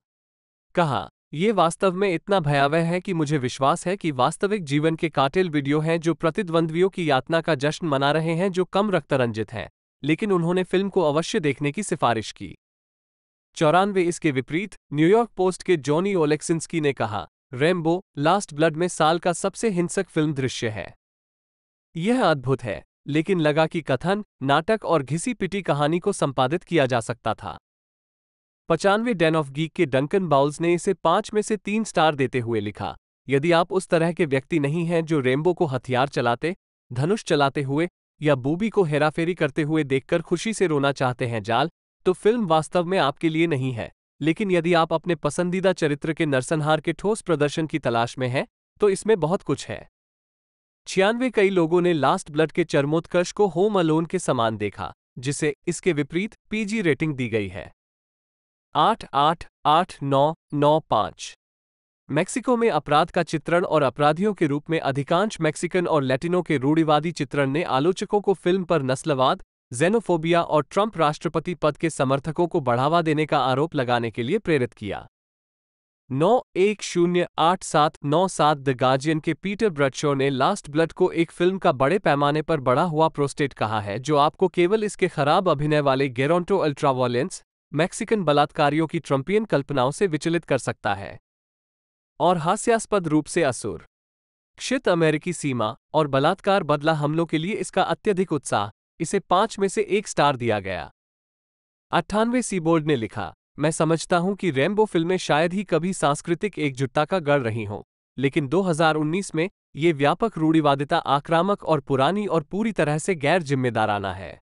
कहा ये वास्तव में इतना भयावह है कि मुझे विश्वास है कि वास्तविक जीवन के काटिल वीडियो हैं जो प्रतिद्वंद्वियों की यातना का जश्न मना रहे हैं जो कम रक्तरंजित हैं लेकिन उन्होंने फिल्म को अवश्य देखने की सिफारिश की चौरानवे इसके विपरीत न्यूयॉर्क पोस्ट के जॉनी ओलेक्सिंस्की ने कहा रेम्बो लास्ट ब्लड में साल का सबसे हिंसक फिल्म दृश्य है यह अद्भुत है लेकिन लगा कि कथन नाटक और घिसी पिटी कहानी को संपादित किया जा सकता था पचानवे डेन ऑफ गीक के डंकन बाउल्स ने इसे पांच में से तीन स्टार देते हुए लिखा यदि आप उस तरह के व्यक्ति नहीं हैं जो रेम्बो को हथियार चलाते धनुष चलाते हुए या बूबी को हेराफेरी करते हुए देखकर खुशी से रोना चाहते हैं जाल तो फिल्म वास्तव में आपके लिए नहीं है लेकिन यदि आप अपने पसंदीदा चरित्र के नरसंहार के ठोस प्रदर्शन की तलाश में हैं तो इसमें बहुत कुछ है छियानवे कई लोगों ने लास्ट ब्लड के चरमोत्कर्ष को होम अलोन के समान देखा जिसे इसके विपरीत पीजी रेटिंग दी गई है आठ आठ आठ नौ नौ पांच मैक्सिको में अपराध का चित्रण और अपराधियों के रूप में अधिकांश मैक्सिकन और लैटिनो के रूढ़िवादी चित्रण ने आलोचकों को फिल्म पर नस्लवाद जेनोफोबिया और ट्रंप राष्ट्रपति पद के समर्थकों को बढ़ावा देने का आरोप लगाने के लिए प्रेरित किया नौ एक शून्य आठ सात नौ सात द गार्जियन के पीटर ब्रडशो ने लास्ट ब्लड को एक फिल्म का बड़े पैमाने पर बढ़ा हुआ प्रोस्टेट कहा है जो आपको केवल इसके खराब अभिनय वाले गेरोंटो अल्ट्रावॉलेंस मैक्सिकन बलात्कारियों की ट्रंपियन कल्पनाओं से विचलित कर सकता है और हास्यास्पद रूप से असुर क्षित अमेरिकी सीमा और बलात्कार बदला हमलों के लिए इसका अत्यधिक उत्साह इसे पांच में से एक स्टार दिया गया अट्ठानवे सीबोर्ड ने लिखा मैं समझता हूं कि रेम्बो फिल्में शायद ही कभी सांस्कृतिक एकजुटता का गढ़ रही हों लेकिन 2019 में ये व्यापक रूढ़िवादिता आक्रामक और पुरानी और पूरी तरह से गैर जिम्मेदाराना है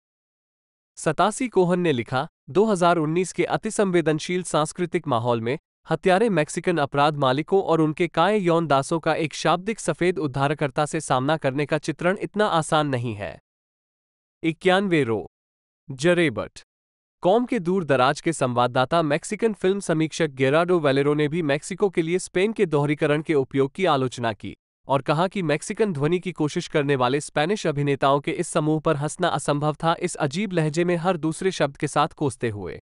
सतासी कोहन ने लिखा 2019 के अतिसंवेदनशील सांस्कृतिक माहौल में हत्यारे मैक्सिकन अपराध मालिकों और उनके काय यौन दासों का एक शाब्दिक सफेद उद्धारकर्ता से सामना करने का चित्रण इतना आसान नहीं है इक्यानवे रो जरेबट कॉम के दूर दराज के संवाददाता मैक्सिकन फिल्म समीक्षक गेराडो वेलेरो ने भी मैक्सिको के लिए स्पेन के दोहरीकरण के उपयोग की आलोचना की और कहा कि मैक्सिकन ध्वनि की कोशिश करने वाले स्पेनिश अभिनेताओं के इस समूह पर हंसना असंभव था इस अजीब लहजे में हर दूसरे शब्द के साथ कोसते हुए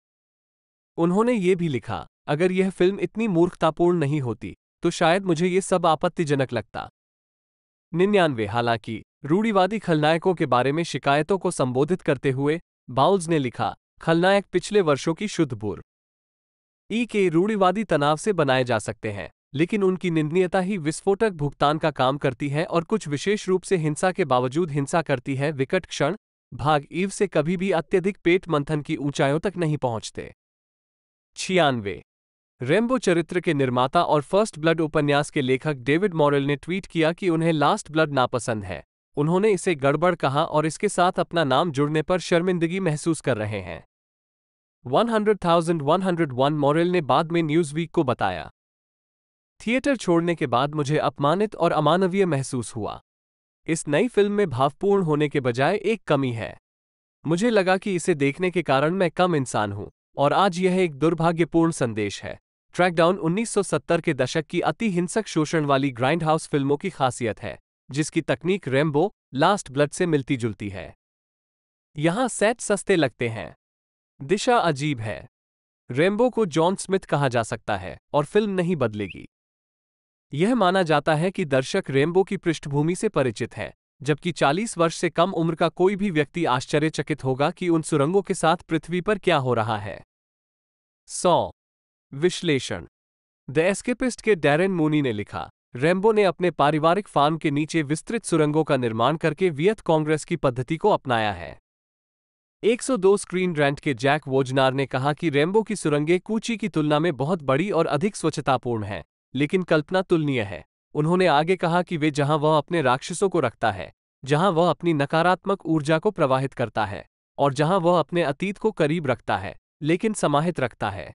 उन्होंने ये भी लिखा अगर यह फिल्म इतनी मूर्खतापूर्ण नहीं होती तो शायद मुझे ये सब आपत्तिजनक लगता निन्यानवे हालांकि रूढ़ीवादी खलनायकों के बारे में शिकायतों को संबोधित करते हुए बाउल्स ने लिखा खलनायक पिछले वर्षों की शुद्ध बुर ई के रूढ़ीवादी तनाव से बनाए जा सकते हैं लेकिन उनकी निंदनीयता ही विस्फोटक भुगतान का काम करती है और कुछ विशेष रूप से हिंसा के बावजूद हिंसा करती है विकट क्षण भाग ईव से कभी भी अत्यधिक पेट मंथन की ऊंचाइयों तक नहीं पहुंचते छियानवे रेम्बो चरित्र के निर्माता और फर्स्ट ब्लड उपन्यास के लेखक डेविड मॉरल ने ट्वीट किया कि उन्हें लास्ट ब्लड नापसंद है उन्होंने इसे गड़बड़ कहा और इसके साथ अपना नाम जुड़ने पर शर्मिंदगी महसूस कर रहे हैं 100,101 मॉरल ने बाद में न्यूज वीक को बताया थिएटर छोड़ने के बाद मुझे अपमानित और अमानवीय महसूस हुआ इस नई फिल्म में भावपूर्ण होने के बजाय एक कमी है मुझे लगा कि इसे देखने के कारण मैं कम इंसान हूं और आज यह एक दुर्भाग्यपूर्ण संदेश है ट्रैकडाउन 1970 के दशक की अति हिंसक शोषण वाली ग्राइंड हाउस फिल्मों की खासियत है जिसकी तकनीक रेम्बो लास्ट ब्लड से मिलती जुलती है यहां सेट सस्ते लगते हैं दिशा अजीब है रेम्बो को जॉन स्मिथ कहा जा सकता है और फिल्म नहीं बदलेगी यह माना जाता है कि दर्शक रेम्बो की पृष्ठभूमि से परिचित है जबकि 40 वर्ष से कम उम्र का कोई भी व्यक्ति आश्चर्यचकित होगा कि उन सुरंगों के साथ पृथ्वी पर क्या हो रहा है सौ विश्लेषण द एस्केपिस्ट के डैरन मूनी ने लिखा रेम्बो ने अपने पारिवारिक फार्म के नीचे विस्तृत सुरंगों का निर्माण करके वियत कांग्रेस की पद्धति को अपनाया है 102 स्क्रीन रेंट के जैक वोजनार ने कहा कि रेम्बो की सुरंगें कूची की तुलना में बहुत बड़ी और अधिक स्वच्छतापूर्ण हैं लेकिन कल्पना तुलनीय है उन्होंने आगे कहा कि वे जहां वह अपने राक्षसों को रखता है जहां वह अपनी नकारात्मक ऊर्जा को प्रवाहित करता है और जहां वह अपने अतीत को करीब रखता है लेकिन समाहित रखता है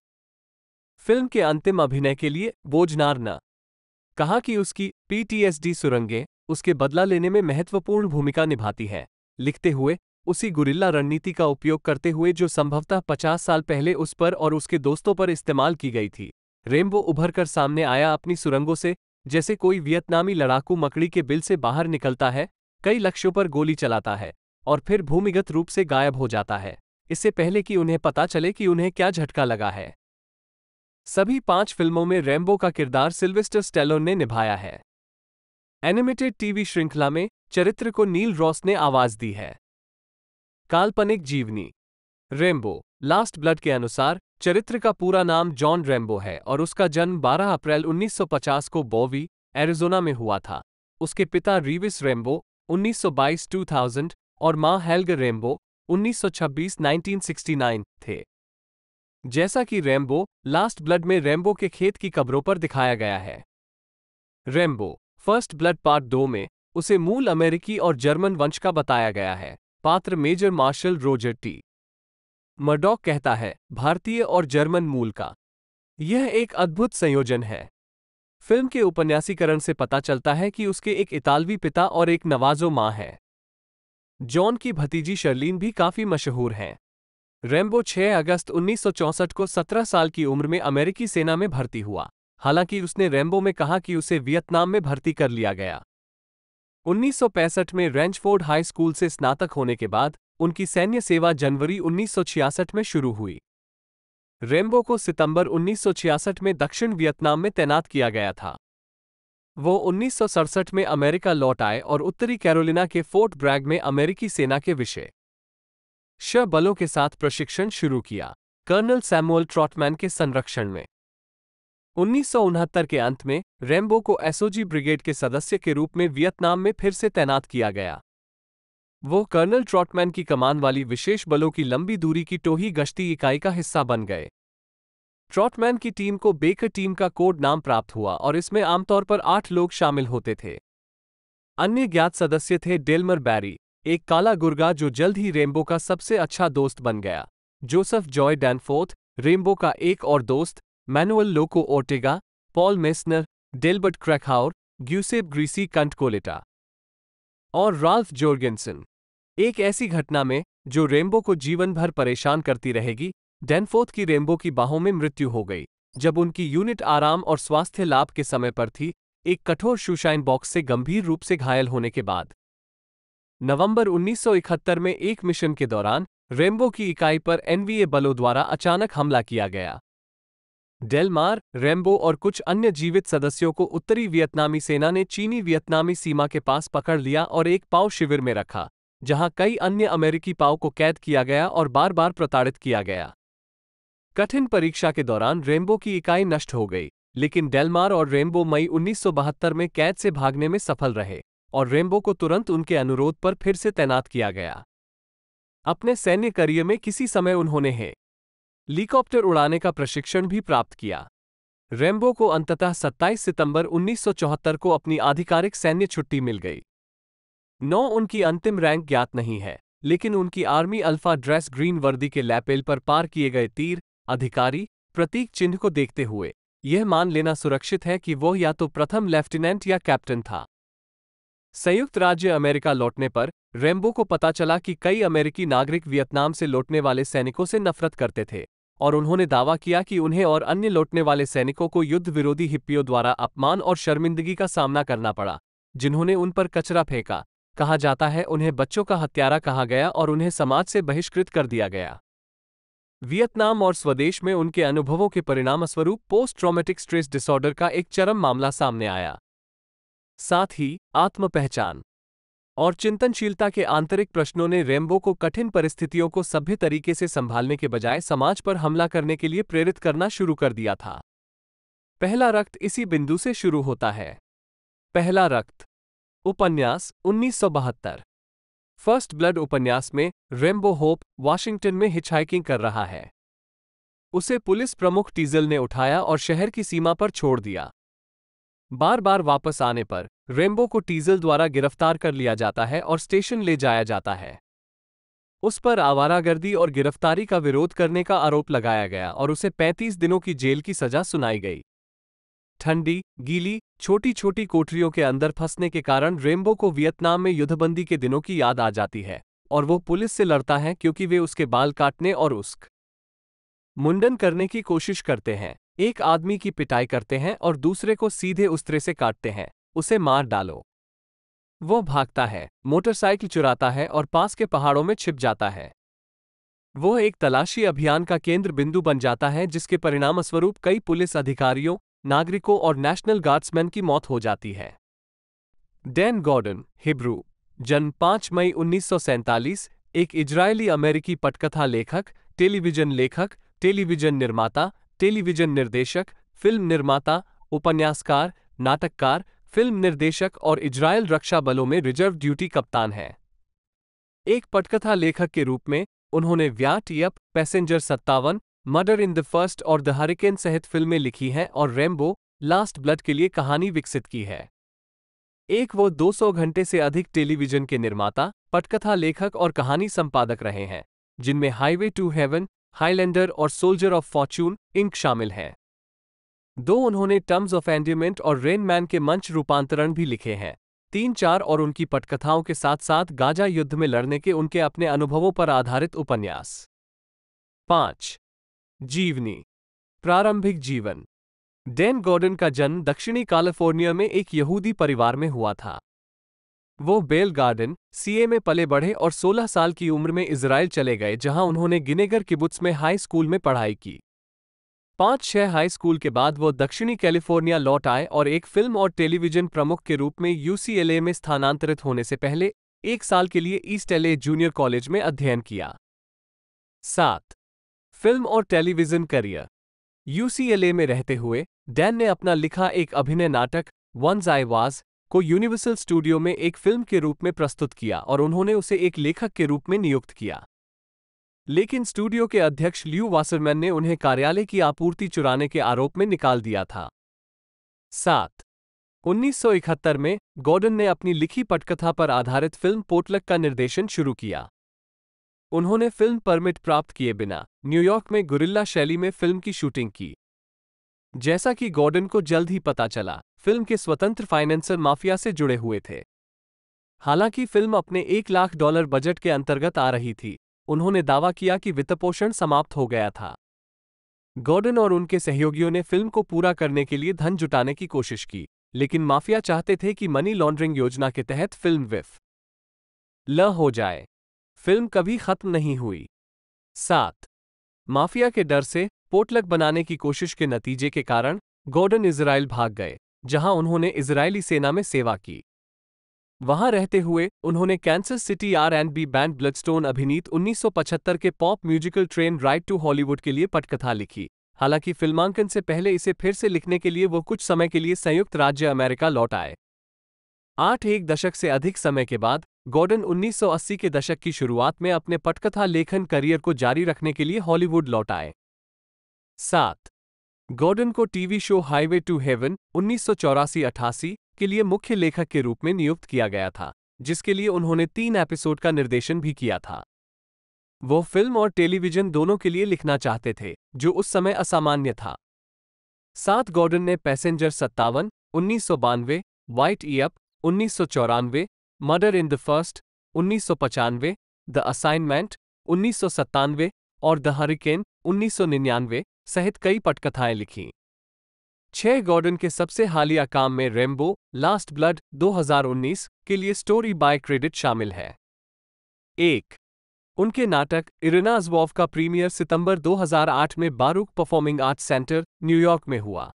फिल्म के अंतिम अभिनय के लिए बोजनार न कहा कि उसकी पीटीएसडी सुरंगें उसके बदला लेने में महत्वपूर्ण भूमिका निभाती हैं लिखते हुए उसी गुरिल्ला रणनीति का उपयोग करते हुए जो संभवतः 50 साल पहले उस पर और उसके दोस्तों पर इस्तेमाल की गई थी रेम्बो उभर कर सामने आया अपनी सुरंगों से जैसे कोई वियतनामी लड़ाकू मकड़ी के बिल से बाहर निकलता है कई लक्ष्यों पर गोली चलाता है और फिर भूमिगत रूप से गायब हो जाता है इससे पहले कि उन्हें पता चले कि उन्हें क्या झटका लगा है सभी पांच फिल्मों में रैम्बो का किरदार सिल्वेस्टर स्टेलोन ने निभाया है एनिमेटेड टीवी श्रृंखला में चरित्र को नील रॉस ने आवाज दी है काल्पनिक जीवनी रेम्बो लास्ट ब्लड के अनुसार चरित्र का पूरा नाम जॉन रेम्बो है और उसका जन्म 12 अप्रैल 1950 को बोवी एरिजोना में हुआ था उसके पिता रीविस रेम्बो 1922-2000 और मां हेल्ग रेम्बो 1926-1969 थे जैसा कि रैम्बो लास्ट ब्लड में रैम्बो के खेत की कब्रों पर दिखाया गया है रैम्बो फर्स्ट ब्लड पार्ट दो में उसे मूल अमेरिकी और जर्मन वंश का बताया गया है पात्र Major Marshall Roger T Murdock कहता है भारतीय और जर्मन मूल का यह एक अद्भुत संयोजन है फिल्म के उपन्यासीकरण से पता चलता है कि उसके एक इतालवी पिता और एक नवाजो माँ है जॉन की भतीजी शर्लिन भी काफी मशहूर हैं रेम्बो 6 अगस्त 1964 को 17 साल की उम्र में अमेरिकी सेना में भर्ती हुआ हालांकि उसने रेम्बो में कहा कि उसे वियतनाम में भर्ती कर लिया गया 1965 में रेंचफोर्ड हाई स्कूल से स्नातक होने के बाद उनकी सैन्य सेवा जनवरी 1966 में शुरू हुई रेम्बो को सितंबर 1966 में दक्षिण वियतनाम में तैनात किया गया था वो उन्नीस में अमेरिका लौट आए और उत्तरी कैरोलिना के फोर्ट ब्रैग में अमेरिकी सेना के विषय श बलों के साथ प्रशिक्षण शुरू किया कर्नल सैमुअल ट्रॉटमैन के संरक्षण में उन्नीस के अंत में रेम्बो को एसओजी ब्रिगेड के सदस्य के रूप में वियतनाम में फिर से तैनात किया गया वो कर्नल ट्रॉटमैन की कमान वाली विशेष बलों की लंबी दूरी की टोही गश्ती इकाई का हिस्सा बन गए ट्रॉटमैन की टीम को बेकर टीम का कोड नाम प्राप्त हुआ और इसमें आमतौर पर आठ लोग शामिल होते थे अन्य ज्ञात सदस्य थे डेलमर बैरी एक काला गुर्गा जो जल्द ही रेम्बो का सबसे अच्छा दोस्त बन गया जोसेफ जॉय डैनफोर्थ रेम्बो का एक और दोस्त Manuel Loco Ortega Paul Messner Delbert Krackhauer Giuseppe Greasy Kant Coletta और राल्फ जोर्गेंसन एक ऐसी घटना में जो रेम्बो को जीवन भर परेशान करती रहेगी डैनफोर्थ की रेम्बो की बाहों में मृत्यु हो गई जब उनकी यूनिट आराम और स्वास्थ्य लाभ के समय पर थी एक कठोर शूशाइन बॉक्स से गंभीर रूप से घायल होने के बाद नवंबर 1971 में एक मिशन के दौरान रेम्बो की इकाई पर एनवीए बलों द्वारा अचानक हमला किया गया डेलमार रेम्बो और कुछ अन्य जीवित सदस्यों को उत्तरी वियतनामी सेना ने चीनी वियतनामी सीमा के पास पकड़ लिया और एक पाव शिविर में रखा जहां कई अन्य अमेरिकी पाव को कैद किया गया और बार बार प्रताड़ित किया गया कठिन परीक्षा के दौरान रेम्बो की इकाई नष्ट हो गई लेकिन डेलमार और रेम्बो मई 1972 में कैद से भागने में सफल रहे और रेम्बो को तुरंत उनके अनुरोध पर फिर से तैनात किया गया अपने सैन्य करियर में किसी समय उन्होंने है हेलीकॉप्टर उड़ाने का प्रशिक्षण भी प्राप्त किया रेम्बो को अंततः 27 सितंबर 1974 को अपनी आधिकारिक सैन्य छुट्टी मिल गई नौ उनकी अंतिम रैंक ज्ञात नहीं है लेकिन उनकी आर्मी अल्फा ड्रेस ग्रीन वर्दी के लैपेल पर पार किए गए तीर अधिकारी प्रतीक चिन्ह को देखते हुए यह मान लेना सुरक्षित है कि वह या तो प्रथम लेफ्टिनेंट या कैप्टन था संयुक्त राज्य अमेरिका लौटने पर रेम्बो को पता चला कि कई अमेरिकी नागरिक वियतनाम से लौटने वाले सैनिकों से नफरत करते थे और उन्होंने दावा किया कि उन्हें और अन्य लौटने वाले सैनिकों को युद्ध विरोधी हिप्पियों द्वारा अपमान और शर्मिंदगी का सामना करना पड़ा जिन्होंने उन पर कचरा फेंका कहा जाता है उन्हें बच्चों का हत्यारा कहा गया और उन्हें समाज से बहिष्कृत कर दिया गया वियतनाम और स्वदेश में उनके अनुभवों के परिणामस्वरूप पोस्ट ट्रॉमेटिक स्ट्रेस डिसऑर्डर का एक चरम मामला सामने आया साथ ही आत्म पहचान और चिंतनशीलता के आंतरिक प्रश्नों ने रेम्बो को कठिन परिस्थितियों को सभ्य तरीके से संभालने के बजाय समाज पर हमला करने के लिए प्रेरित करना शुरू कर दिया था पहला रक्त इसी बिंदु से शुरू होता है पहला रक्त उपन्यास उन्नीस फर्स्ट ब्लड उपन्यास में रेम्बो होप वाशिंगटन में हिचहाइकिंग कर रहा है उसे पुलिस प्रमुख टीजल ने उठाया और शहर की सीमा पर छोड़ दिया बार बार वापस आने पर रेम्बो को टीजल द्वारा गिरफ्तार कर लिया जाता है और स्टेशन ले जाया जाता है उस पर आवारागर्दी और गिरफ्तारी का विरोध करने का आरोप लगाया गया और उसे 35 दिनों की जेल की सजा सुनाई गई ठंडी गीली छोटी छोटी कोठरियों के अंदर फंसने के कारण रेम्बो को वियतनाम में युद्धबंदी के दिनों की याद आ जाती है और वो पुलिस से लड़ता है क्योंकि वे उसके बाल काटने और उसक मुंडन करने की कोशिश करते हैं एक आदमी की पिटाई करते हैं और दूसरे को सीधे उस्तरे से काटते हैं उसे मार डालो वो भागता है मोटरसाइकिल चुराता है और पास के पहाड़ों में छिप जाता है वो एक तलाशी अभियान का केंद्र बिंदु बन जाता है जिसके परिणामस्वरूप कई पुलिस अधिकारियों नागरिकों और नेशनल गार्ड्समैन की मौत हो जाती है डैन गॉर्डन हिब्रू जन्म 5 मई उन्नीस एक इजरायली अमेरिकी पटकथा लेखक टेलीविजन लेखक टेलीविजन निर्माता टेलीविजन निर्देशक फिल्म निर्माता उपन्यासकार नाटककार फिल्म निर्देशक और इजरायल रक्षा बलों में रिजर्व ड्यूटी कप्तान हैं एक पटकथा लेखक के रूप में उन्होंने व्याट यप पैसेंजर सत्तावन मर्डर इन द फर्स्ट और द हरिकेन सहित फिल्में लिखी हैं और रेम्बो लास्ट ब्लड के लिए कहानी विकसित की है एक वो 200 घंटे से अधिक टेलीविजन के निर्माता पटकथा लेखक और कहानी संपादक रहे हैं जिनमें हाईवे टू हेवन हाईलैंडर और सोल्जर ऑफ फॉर्च्यून इंक शामिल हैं दो उन्होंने टर्म्स ऑफ एंड्यूमेंट और रेनमैन के मंच रूपांतरण भी लिखे हैं तीन चार और उनकी पटकथाओं के साथ साथ गाजा युद्ध में लड़ने के उनके अपने अनुभवों पर आधारित उपन्यास पांच जीवनी प्रारंभिक जीवन डेन गॉर्डन का जन्म दक्षिणी कैलिफोर्निया में एक यहूदी परिवार में हुआ था वो बेल गार्डन सीए में पले बढ़े और 16 साल की उम्र में इसराइल चले गए जहां उन्होंने गिनेगर किबुत्स में हाई स्कूल में पढ़ाई की पांच छह हाई स्कूल के बाद वो दक्षिणी कैलिफोर्निया लौट आए और एक फिल्म और टेलीविजन प्रमुख के रूप में यूसीएलए में स्थानांतरित होने से पहले एक साल के लिए ईस्ट एलए जूनियर कॉलेज में अध्ययन किया सात फिल्म और टेलीविजन करियर यूसीएलए में रहते हुए डैन ने अपना लिखा एक अभिनय नाटक वंस आई को यूनिवर्सल स्टूडियो में एक फिल्म के रूप में प्रस्तुत किया और उन्होंने उसे एक लेखक के रूप में नियुक्त किया लेकिन स्टूडियो के अध्यक्ष ल्यू वासरमैन ने उन्हें कार्यालय की आपूर्ति चुराने के आरोप में निकाल दिया था सात 1971 में गॉर्डन ने अपनी लिखी पटकथा पर आधारित फिल्म पोटलक का निर्देशन शुरू किया उन्होंने फिल्म परमिट प्राप्त किए बिना न्यूयॉर्क में गुरिल्ला शैली में फिल्म की शूटिंग की जैसा कि गॉर्डन को जल्द ही पता चला फिल्म के स्वतंत्र फाइनेंसर माफिया से जुड़े हुए थे हालांकि फिल्म अपने एक लाख डॉलर बजट के अंतर्गत आ रही थी उन्होंने दावा किया कि वित्तपोषण समाप्त हो गया था गॉर्डन और उनके सहयोगियों ने फिल्म को पूरा करने के लिए धन जुटाने की कोशिश की लेकिन माफिया चाहते थे कि मनी लॉन्ड्रिंग योजना के तहत फिल्म विफ ल हो जाए फिल्म कभी खत्म नहीं हुई सात माफिया के डर से पोटलक बनाने की कोशिश के नतीजे के कारण गॉर्डन इसराइल भाग गए जहां उन्होंने इजरायली सेना में सेवा की वहां रहते हुए उन्होंने Kansas City R and B band Bloodstone अभिनीत 1975 के pop musical Train Ride to Hollywood के लिए पटकथा लिखी हालांकि फिल्मांकन से पहले इसे फिर से लिखने के लिए वो कुछ समय के लिए संयुक्त राज्य अमेरिका लौट आए आठ एक दशक से अधिक समय के बाद गॉर्डन 1980 के दशक की शुरुआत में अपने पटकथा लेखन करियर को जारी रखने के लिए हॉलीवुड लौट आए सात गॉर्डन को TV show Highway to Heaven उन्नीस सौ के लिए मुख्य लेखक के रूप में नियुक्त किया गया था जिसके लिए उन्होंने तीन एपिसोड का निर्देशन भी किया था वो फिल्म और टेलीविजन दोनों के लिए लिखना चाहते थे जो उस समय असामान्य था साथ गॉर्डन ने पैसेंजर सत्तावन उन्नीस सौ बानवे वाइट ईअप उन्नीस सौ चौरानवे मर्डर इन द फर्स्ट उन्नीस सौ पचानवे द असाइनमेंट उन्नीस सौ सत्तानवे और द हरिकेन उन्नीस सौ निन्यानवे सहित कई पटकथाएं लिखीं छह गॉर्डन के सबसे हालिया काम में रेम्बो लास्ट ब्लड 2019 के लिए स्टोरी बाय क्रेडिट शामिल है एक उनके नाटक इरिनाजवॉव का प्रीमियर सितंबर 2008 में Baruch Performing Arts Center New York में हुआ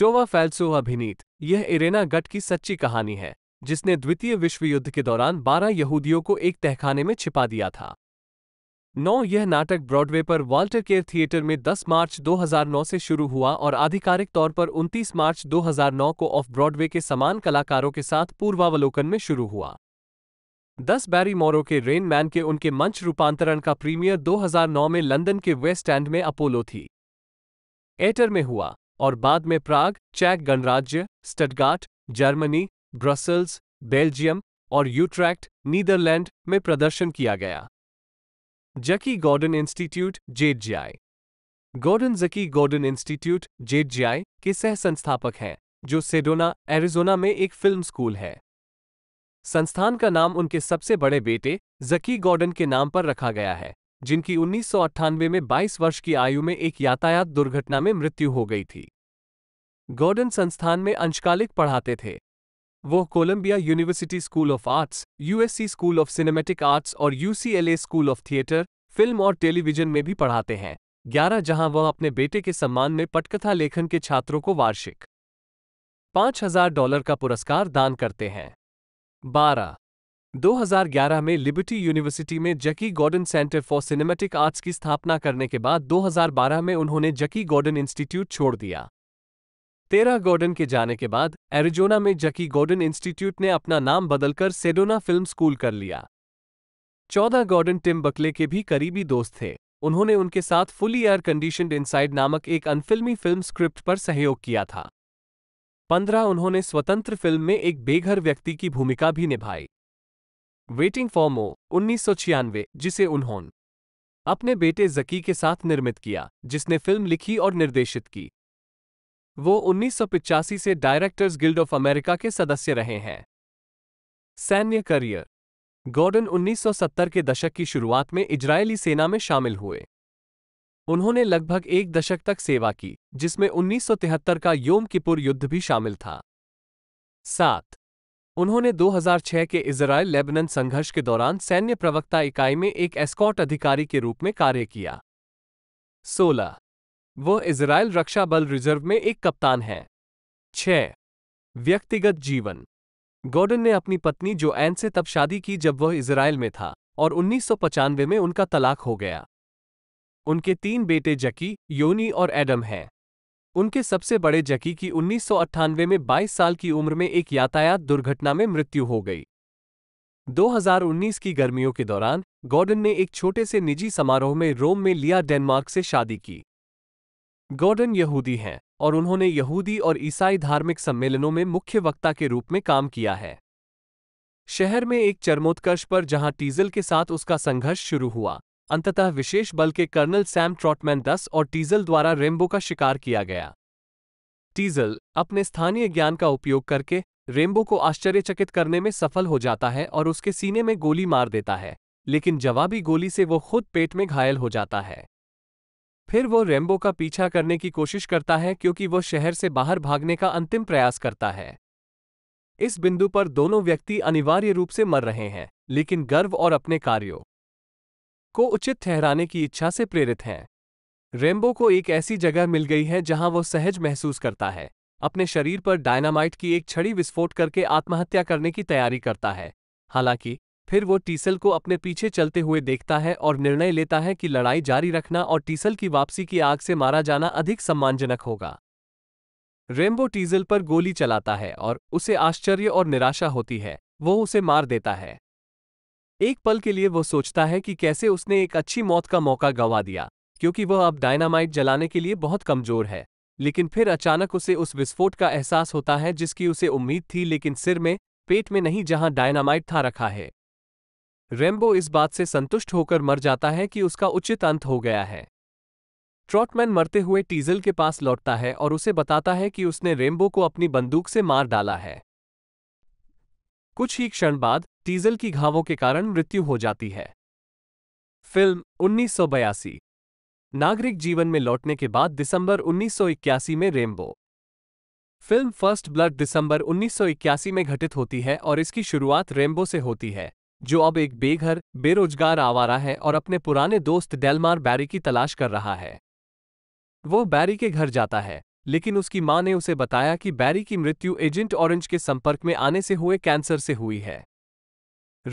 टोवा फैल्सो अभिनीत यह इरेना गट की सच्ची कहानी है जिसने द्वितीय विश्व युद्ध के दौरान 12 यहूदियों को एक तहखाने में छिपा दिया था नौ यह नाटक ब्रॉडवे पर वाल्टर केयर थिएटर में 10 मार्च 2009 से शुरू हुआ और आधिकारिक तौर पर 29 मार्च 2009 को ऑफ ब्रॉडवे के समान कलाकारों के साथ पूर्वावलोकन में शुरू हुआ 10 बैरी मोरो के रेन मैन के उनके मंच रूपांतरण का प्रीमियर 2009 में लंदन के वेस्ट एंड में अपोलो थी एटर में हुआ और बाद में प्राग चैक गणराज्य स्टडगाट जर्मनी ब्रसल्स बेल्जियम और यूट्रैक्ट नीदरलैंड में प्रदर्शन किया गया Jackie Gordon Institute JGI Gordon Jackie Gordon Institute JGI के सह संस्थापक हैं जो सेडोना एरिजोना में एक फिल्म स्कूल है संस्थान का नाम उनके सबसे बड़े बेटे जकी गॉर्डन के नाम पर रखा गया है जिनकी उन्नीस में 22 वर्ष की आयु में एक यातायात दुर्घटना में मृत्यु हो गई थी गॉर्डन संस्थान में अंशकालिक पढ़ाते थे वो Columbia University School of Arts USC School of Cinematic Arts और UCLA School of Theater Film और टेलीविजन में भी पढ़ाते हैं ग्यारह जहां वह अपने बेटे के सम्मान में पटकथा लेखन के छात्रों को वार्षिक पांच हजार डॉलर का पुरस्कार दान करते हैं बारह 2011 में लिबर्टी यूनिवर्सिटी में Jackie Gordon Center for Cinematic Arts की स्थापना करने के बाद 2012 में उन्होंने जकी गॉर्डन इंस्टीट्यूट छोड़ दिया तेरह गॉर्डन के जाने के बाद एरिजोना में जकी गॉर्डन इंस्टीट्यूट ने अपना नाम बदलकर सेडोना फिल्म स्कूल कर लिया चौदह गॉर्डन टिम बकले के भी करीबी दोस्त थे उन्होंने उनके साथ फुली एयर कंडीशनड इनसाइड नामक एक अनफिल्मी फिल्म स्क्रिप्ट पर सहयोग किया था पंद्रह उन्होंने स्वतंत्र फिल्म में एक बेघर व्यक्ति की भूमिका भी निभाई वेटिंग फॉर मो उन्नीस जिसे उन्होंने अपने बेटे जकी के साथ निर्मित किया जिसने फिल्म लिखी और निर्देशित की वो उन्नीस से डायरेक्टर्स गिल्ड ऑफ अमेरिका के सदस्य रहे हैं सैन्य करियर गॉर्डन 1970 के दशक की शुरुआत में इजरायली सेना में शामिल हुए उन्होंने लगभग एक दशक तक सेवा की जिसमें 1973 का योम किपुर युद्ध भी शामिल था सात उन्होंने 2006 के इसराइल लेबनन संघर्ष के दौरान सैन्य प्रवक्ता इकाई में एक एस्कॉट अधिकारी के रूप में कार्य किया सोलह वह इसराइल रक्षा बल रिजर्व में एक कप्तान हैं छः व्यक्तिगत जीवन गॉर्डन ने अपनी पत्नी जो एन से तब शादी की जब वह इसराइल में था और उन्नीस में उनका तलाक हो गया उनके तीन बेटे जकी योनी और एडम हैं उनके सबसे बड़े जकी की उन्नीस में 22 साल की उम्र में एक यातायात दुर्घटना में मृत्यु हो गई 2019 की गर्मियों के दौरान गॉर्डन ने एक छोटे से निजी समारोह में रोम में लिया डेनमार्क से शादी की गॉर्डन यहूदी हैं और उन्होंने यहूदी और ईसाई धार्मिक सम्मेलनों में मुख्य वक्ता के रूप में काम किया है शहर में एक चरमोत्कर्ष पर जहां टीजल के साथ उसका संघर्ष शुरू हुआ अंततः विशेष बल के कर्नल सैम ट्रॉटमैन दस और टीजल द्वारा रेम्बो का शिकार किया गया टीजल अपने स्थानीय ज्ञान का उपयोग करके रेम्बो को आश्चर्यचकित करने में सफल हो जाता है और उसके सीने में गोली मार देता है लेकिन जवाबी गोली से वो खुद पेट में घायल हो जाता है फिर वो रेम्बो का पीछा करने की कोशिश करता है क्योंकि वो शहर से बाहर भागने का अंतिम प्रयास करता है इस बिंदु पर दोनों व्यक्ति अनिवार्य रूप से मर रहे हैं लेकिन गर्व और अपने कार्यों को उचित ठहराने की इच्छा से प्रेरित हैं रेम्बो को एक ऐसी जगह मिल गई है जहां वो सहज महसूस करता है अपने शरीर पर डायनामाइट की एक छड़ी विस्फोट करके आत्महत्या करने की तैयारी करता है हालांकि फिर वो टीसल को अपने पीछे चलते हुए देखता है और निर्णय लेता है कि लड़ाई जारी रखना और टीसल की वापसी की आग से मारा जाना अधिक सम्मानजनक होगा रेम्बो टीजल पर गोली चलाता है और उसे आश्चर्य और निराशा होती है वो उसे मार देता है एक पल के लिए वो सोचता है कि कैसे उसने एक अच्छी मौत का मौका गंवा दिया क्योंकि वह अब डायनामाइट जलाने के लिए बहुत कमजोर है लेकिन फिर अचानक उसे उस विस्फोट का एहसास होता है जिसकी उसे उम्मीद थी लेकिन सिर में पेट में नहीं जहां डायनामाइट था रखा है रेम्बो इस बात से संतुष्ट होकर मर जाता है कि उसका उचित अंत हो गया है ट्रॉटमैन मरते हुए टीजल के पास लौटता है और उसे बताता है कि उसने रेम्बो को अपनी बंदूक से मार डाला है कुछ ही क्षण बाद टीजल की घावों के कारण मृत्यु हो जाती है फिल्म उन्नीस नागरिक जीवन में लौटने के बाद दिसंबर 1981 में रेमबो फिल्म फर्स्ट ब्लड दिसंबर 1981 में घटित होती है और इसकी शुरुआत रेम्बो से होती है जो अब एक बेघर बेरोजगार आवारा है और अपने पुराने दोस्त डेलमार बैरी की तलाश कर रहा है वो बैरी के घर जाता है लेकिन उसकी मां ने उसे बताया कि बैरी की मृत्यु एजेंट ऑरेंज के संपर्क में आने से हुए कैंसर से हुई है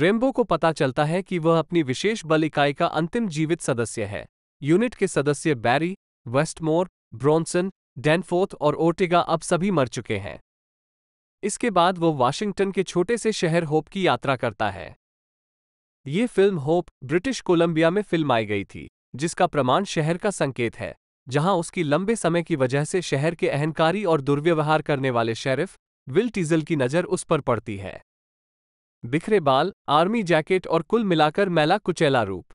रेम्बो को पता चलता है कि वह अपनी विशेष बल इकाई का अंतिम जीवित सदस्य है यूनिट के सदस्य बैरी वेस्टमोर ब्रॉन्सन डेनफोर्थ और ओर्टेगा अब सभी मर चुके हैं इसके बाद वो वाशिंगटन के छोटे से शहर होप की यात्रा करता है ये फिल्म होप ब्रिटिश कोलंबिया में फिल्माई गई थी जिसका प्रमाण शहर का संकेत है जहां उसकी लंबे समय की वजह से शहर के अहंकारी और दुर्व्यवहार करने वाले शेरिफ विल टीजल की नज़र उस पर पड़ती है बिखरे बाल आर्मी जैकेट और कुल मिलाकर मैला कुचैला रूप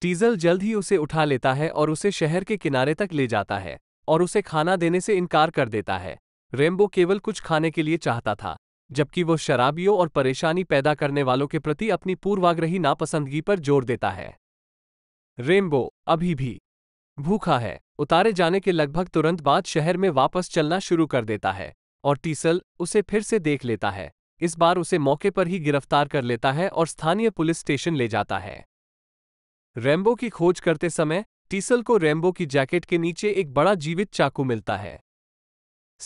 टीजल जल्द ही उसे उठा लेता है और उसे शहर के किनारे तक ले जाता है और उसे खाना देने से इनकार कर देता है रेम्बो केवल कुछ खाने के लिए चाहता था जबकि वो शराबियों और परेशानी पैदा करने वालों के प्रति अपनी पूर्वाग्रही नापसंदगी पर जोर देता है रेमबो अभी भी भूखा है उतारे जाने के लगभग तुरंत बाद शहर में वापस चलना शुरू कर देता है और टीसल उसे फिर से देख लेता है इस बार उसे मौके पर ही गिरफ्तार कर लेता है और स्थानीय पुलिस स्टेशन ले जाता है रेम्बो की खोज करते समय टीसल को रेम्बो की जैकेट के नीचे एक बड़ा जीवित चाकू मिलता है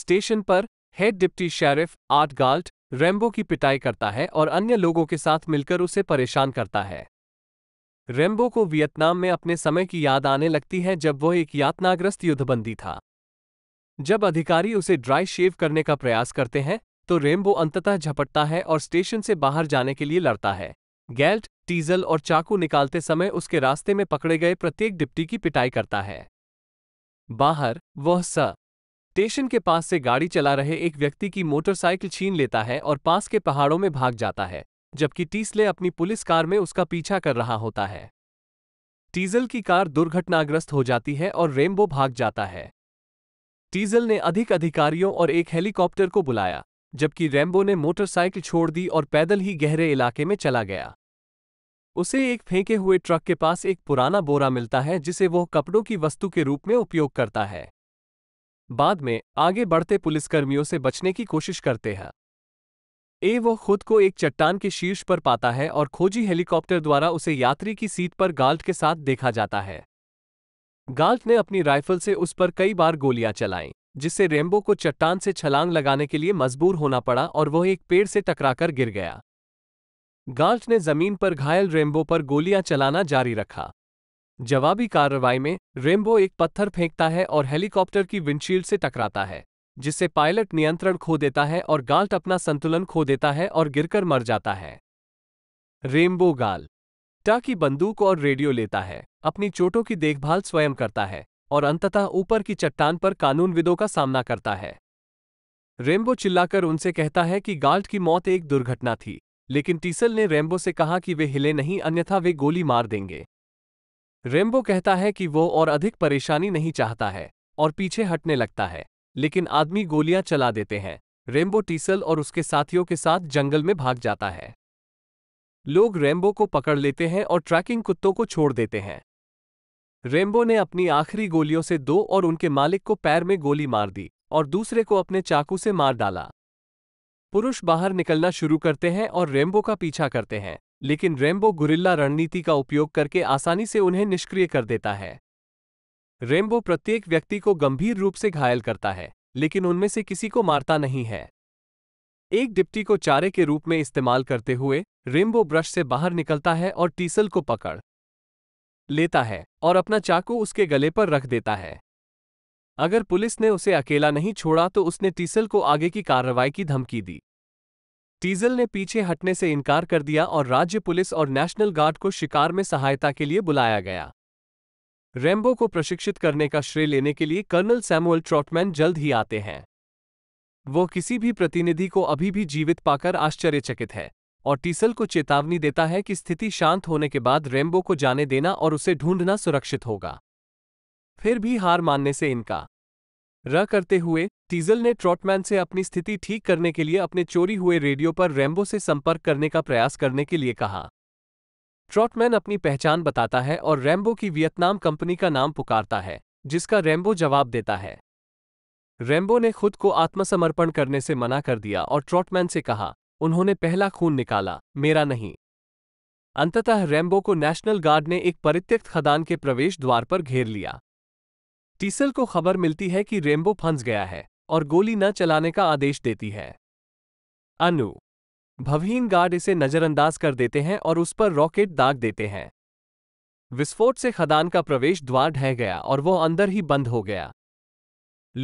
स्टेशन पर head deputy sheriff Art Galt Rambo की पिटाई करता है और अन्य लोगों के साथ मिलकर उसे परेशान करता है रेम्बो को वियतनाम में अपने समय की याद आने लगती है जब वह एक यातनाग्रस्त युद्धबंदी था जब अधिकारी उसे ड्राई शेव करने का प्रयास करते हैं तो रेम्बो अंततः झपटता है और स्टेशन से बाहर जाने के लिए लड़ता है गैल्ट टीजल और चाकू निकालते समय उसके रास्ते में पकड़े गए प्रत्येक डिप्टी की पिटाई करता है बाहर वह स स्टेशन के पास से गाड़ी चला रहे एक व्यक्ति की मोटरसाइकिल छीन लेता है और पास के पहाड़ों में भाग जाता है जबकि टीसले अपनी पुलिस कार में उसका पीछा कर रहा होता है टीजल की कार दुर्घटनाग्रस्त हो जाती है और रेमबो भाग जाता है टीजल ने अधिक अधिकारियों और एक हेलीकॉप्टर को बुलाया जबकि रेम्बो ने मोटरसाइकिल छोड़ दी और पैदल ही गहरे इलाके में चला गया उसे एक फेंके हुए ट्रक के पास एक पुराना बोरा मिलता है जिसे वह कपड़ों की वस्तु के रूप में उपयोग करता है बाद में आगे बढ़ते पुलिसकर्मियों से बचने की कोशिश करते हैं ए वो खुद को एक चट्टान के शीर्ष पर पाता है और खोजी हेलीकॉप्टर द्वारा उसे यात्री की सीट पर गाल्ट के साथ देखा जाता है गाल्ट ने अपनी राइफल से उस पर कई बार गोलियां चलाईं जिससे रेम्बो को चट्टान से छलांग लगाने के लिए मजबूर होना पड़ा और वह एक पेड़ से टकराकर गिर गया गाल्ट ने जमीन पर घायल रेम्बो पर गोलियां चलाना जारी रखा जवाबी कार्रवाई में रेमबो एक पत्थर फेंकता है और हेलीकॉप्टर की विंडशील्ड से टकराता है जिससे पायलट नियंत्रण खो देता है और गाल्ट अपना संतुलन खो देता है और गिरकर मर जाता है रेम्बो गाल टा की बंदूक और रेडियो लेता है अपनी चोटों की देखभाल स्वयं करता है और अंततः ऊपर की चट्टान पर कानूनविदों का सामना करता है रेमबो चिल्लाकर उनसे कहता है कि गाल्ट की मौत एक दुर्घटना थी लेकिन टीसल ने रेम्बो से कहा कि वे हिले नहीं अन्यथा वे गोली मार देंगे रेम्बो कहता है कि वो और अधिक परेशानी नहीं चाहता है और पीछे हटने लगता है लेकिन आदमी गोलियां चला देते हैं रेम्बो टीसल और उसके साथियों के साथ जंगल में भाग जाता है लोग रेम्बो को पकड़ लेते हैं और ट्रैकिंग कुत्तों को छोड़ देते हैं रेम्बो ने अपनी आखिरी गोलियों से दो और उनके मालिक को पैर में गोली मार दी और दूसरे को अपने चाकू से मार डाला पुरुष बाहर निकलना शुरू करते हैं और रेम्बो का पीछा करते हैं लेकिन रेम्बो गुरिल्ला रणनीति का उपयोग करके आसानी से उन्हें निष्क्रिय कर देता है रेम्बो प्रत्येक व्यक्ति को गंभीर रूप से घायल करता है लेकिन उनमें से किसी को मारता नहीं है एक डिप्टी को चारे के रूप में इस्तेमाल करते हुए रेम्बो ब्रश से बाहर निकलता है और टीसल को पकड़ लेता है और अपना चाकू उसके गले पर रख देता है अगर पुलिस ने उसे अकेला नहीं छोड़ा तो उसने टीसल को आगे की कार्रवाई की धमकी दी टीजल ने पीछे हटने से इनकार कर दिया और राज्य पुलिस और नेशनल गार्ड को शिकार में सहायता के लिए बुलाया गया रेम्बो को प्रशिक्षित करने का श्रेय लेने के लिए कर्नल सैमुअल ट्रॉटमैन जल्द ही आते हैं वो किसी भी प्रतिनिधि को अभी भी जीवित पाकर आश्चर्यचकित है और टीसल को चेतावनी देता है कि स्थिति शांत होने के बाद रेम्बो को जाने देना और उसे ढूंढना सुरक्षित होगा फिर भी हार मानने से इनका र करते हुए टीजल ने ट्रॉटमैन से अपनी स्थिति ठीक करने के लिए अपने चोरी हुए रेडियो पर रैम्बो से संपर्क करने का प्रयास करने के लिए कहा ट्रॉटमैन अपनी पहचान बताता है और रैम्बो की वियतनाम कंपनी का नाम पुकारता है जिसका रैम्बो जवाब देता है रैम्बो ने खुद को आत्मसमर्पण करने से मना कर दिया और ट्रॉटमैन से कहा उन्होंने पहला खून निकाला मेरा नहीं अंततः रैम्बो को नेशनल गार्ड ने एक परित्यक्त खदान के प्रवेश द्वार पर घेर लिया टीसल को खबर मिलती है कि रेम्बो फंस गया है और गोली न चलाने का आदेश देती है अनु भवहीन गार्ड इसे नजरअंदाज कर देते हैं और उस पर रॉकेट दाग देते हैं विस्फोट से खदान का प्रवेश द्वार ढह गया और वह अंदर ही बंद हो गया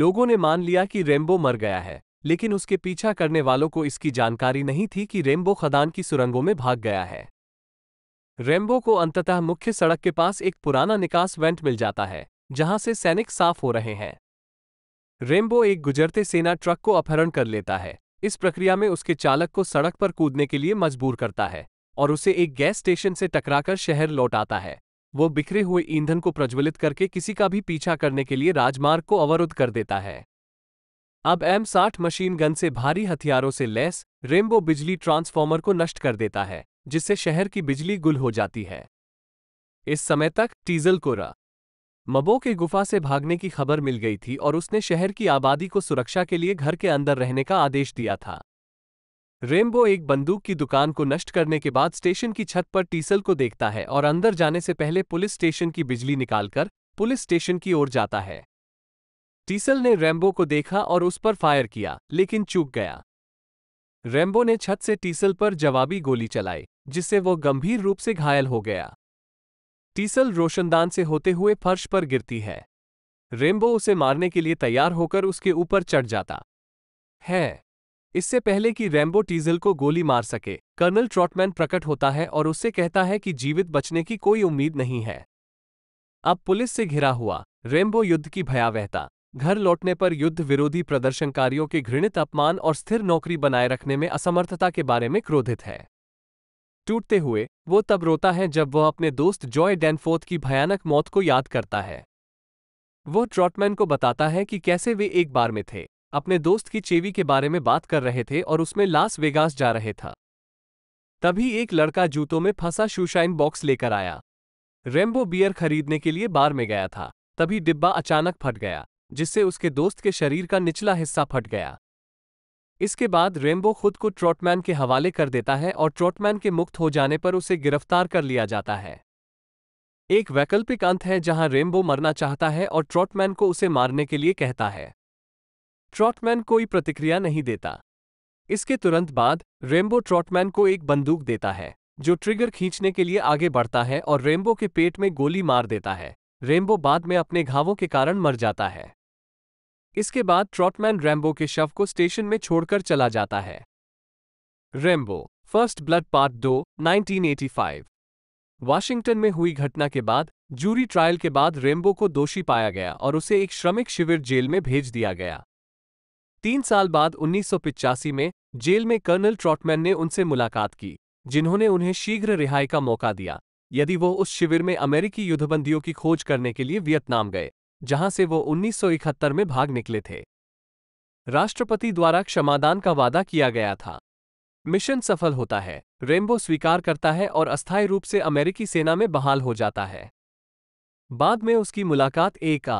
लोगों ने मान लिया कि रेम्बो मर गया है लेकिन उसके पीछा करने वालों को इसकी जानकारी नहीं थी कि रेम्बो खदान की सुरंगों में भाग गया है रेम्बो को अंततः मुख्य सड़क के पास एक पुराना निकास वेंट मिल जाता है जहां से सैनिक साफ हो रहे हैं रेम्बो एक गुजरते सेना ट्रक को अपहरण कर लेता है इस प्रक्रिया में उसके चालक को सड़क पर कूदने के लिए मजबूर करता है और उसे एक गैस स्टेशन से टकराकर शहर लौट आता है वो बिखरे हुए ईंधन को प्रज्वलित करके किसी का भी पीछा करने के लिए राजमार्ग को अवरुद्ध कर देता है अब एम साठ मशीन गन से भारी हथियारों से लैस रेम्बो बिजली ट्रांसफार्मर को नष्ट कर देता है जिससे शहर की बिजली गुल हो जाती है इस समय तक टीजल कोरा मबो के गुफा से भागने की खबर मिल गई थी और उसने शहर की आबादी को सुरक्षा के लिए घर के अंदर रहने का आदेश दिया था रेम्बो एक बंदूक की दुकान को नष्ट करने के बाद स्टेशन की छत पर टीसल को देखता है और अंदर जाने से पहले पुलिस स्टेशन की बिजली निकालकर पुलिस स्टेशन की ओर जाता है टीसल ने रेम्बो को देखा और उस पर फायर किया लेकिन चूक गया रेम्बो ने छत से टीसल पर जवाबी गोली चलाई जिससे वो गंभीर रूप से घायल हो गया टीसल रोशनदान से होते हुए फर्श पर गिरती है रेम्बो उसे मारने के लिए तैयार होकर उसके ऊपर चढ़ जाता है इससे पहले कि रेम्बो टीजल को गोली मार सके कर्नल ट्रॉटमैन प्रकट होता है और उससे कहता है कि जीवित बचने की कोई उम्मीद नहीं है अब पुलिस से घिरा हुआ रेम्बो युद्ध की भयावहता घर लौटने पर युद्ध विरोधी प्रदर्शनकारियों के घृणित अपमान और स्थिर नौकरी बनाए रखने में असमर्थता के बारे में क्रोधित है टूटते हुए वो तब रोता है जब वह अपने दोस्त जॉय डैनफोर्थ की भयानक मौत को याद करता है वो ट्रॉटमैन को बताता है कि कैसे वे एक बार में थे अपने दोस्त की चेवी के बारे में बात कर रहे थे और उसमें लास वेगास जा रहे था तभी एक लड़का जूतों में फंसा शूशाइन बॉक्स लेकर आया रेम्बो बियर खरीदने के लिए बार में गया था तभी डिब्बा अचानक फट गया जिससे उसके दोस्त के शरीर का निचला हिस्सा फट गया इसके बाद रेम्बो खुद को ट्रॉटमैन के हवाले कर देता है और ट्रॉटमैन के मुक्त हो जाने पर उसे गिरफ्तार कर लिया जाता है एक वैकल्पिक अंत है जहां रेमबो मरना चाहता है और ट्रॉटमैन को उसे मारने के लिए कहता है ट्रॉटमैन कोई प्रतिक्रिया नहीं देता इसके तुरंत बाद रेम्बो ट्रॉटमैन को एक बंदूक देता है जो ट्रिगर खींचने के लिए आगे बढ़ता है और रेमबो के पेट में गोली मार देता है रेमबो बाद में अपने घावों के कारण मर जाता है इसके बाद ट्रॉटमैन रैम्बो के शव को स्टेशन में छोड़कर चला जाता है रेम्बो फर्स्ट ब्लड पार्ट दो 1985 वाशिंगटन में हुई घटना के बाद जूरी ट्रायल के बाद रेम्बो को दोषी पाया गया और उसे एक श्रमिक शिविर जेल में भेज दिया गया तीन साल बाद उन्नीस में जेल में कर्नल ट्रॉटमैन ने उनसे मुलाकात की जिन्होंने उन्हें शीघ्र रिहाई का मौका दिया यदि वो उस शिविर में अमेरिकी युद्धबंदियों की खोज करने के लिए वियतनाम गए जहां से वो 1971 में भाग निकले थे राष्ट्रपति द्वारा क्षमादान का वादा किया गया था मिशन सफल होता है रेम्बो स्वीकार करता है और अस्थायी रूप से अमेरिकी सेना में बहाल हो जाता है बाद में उसकी मुलाकात एक आ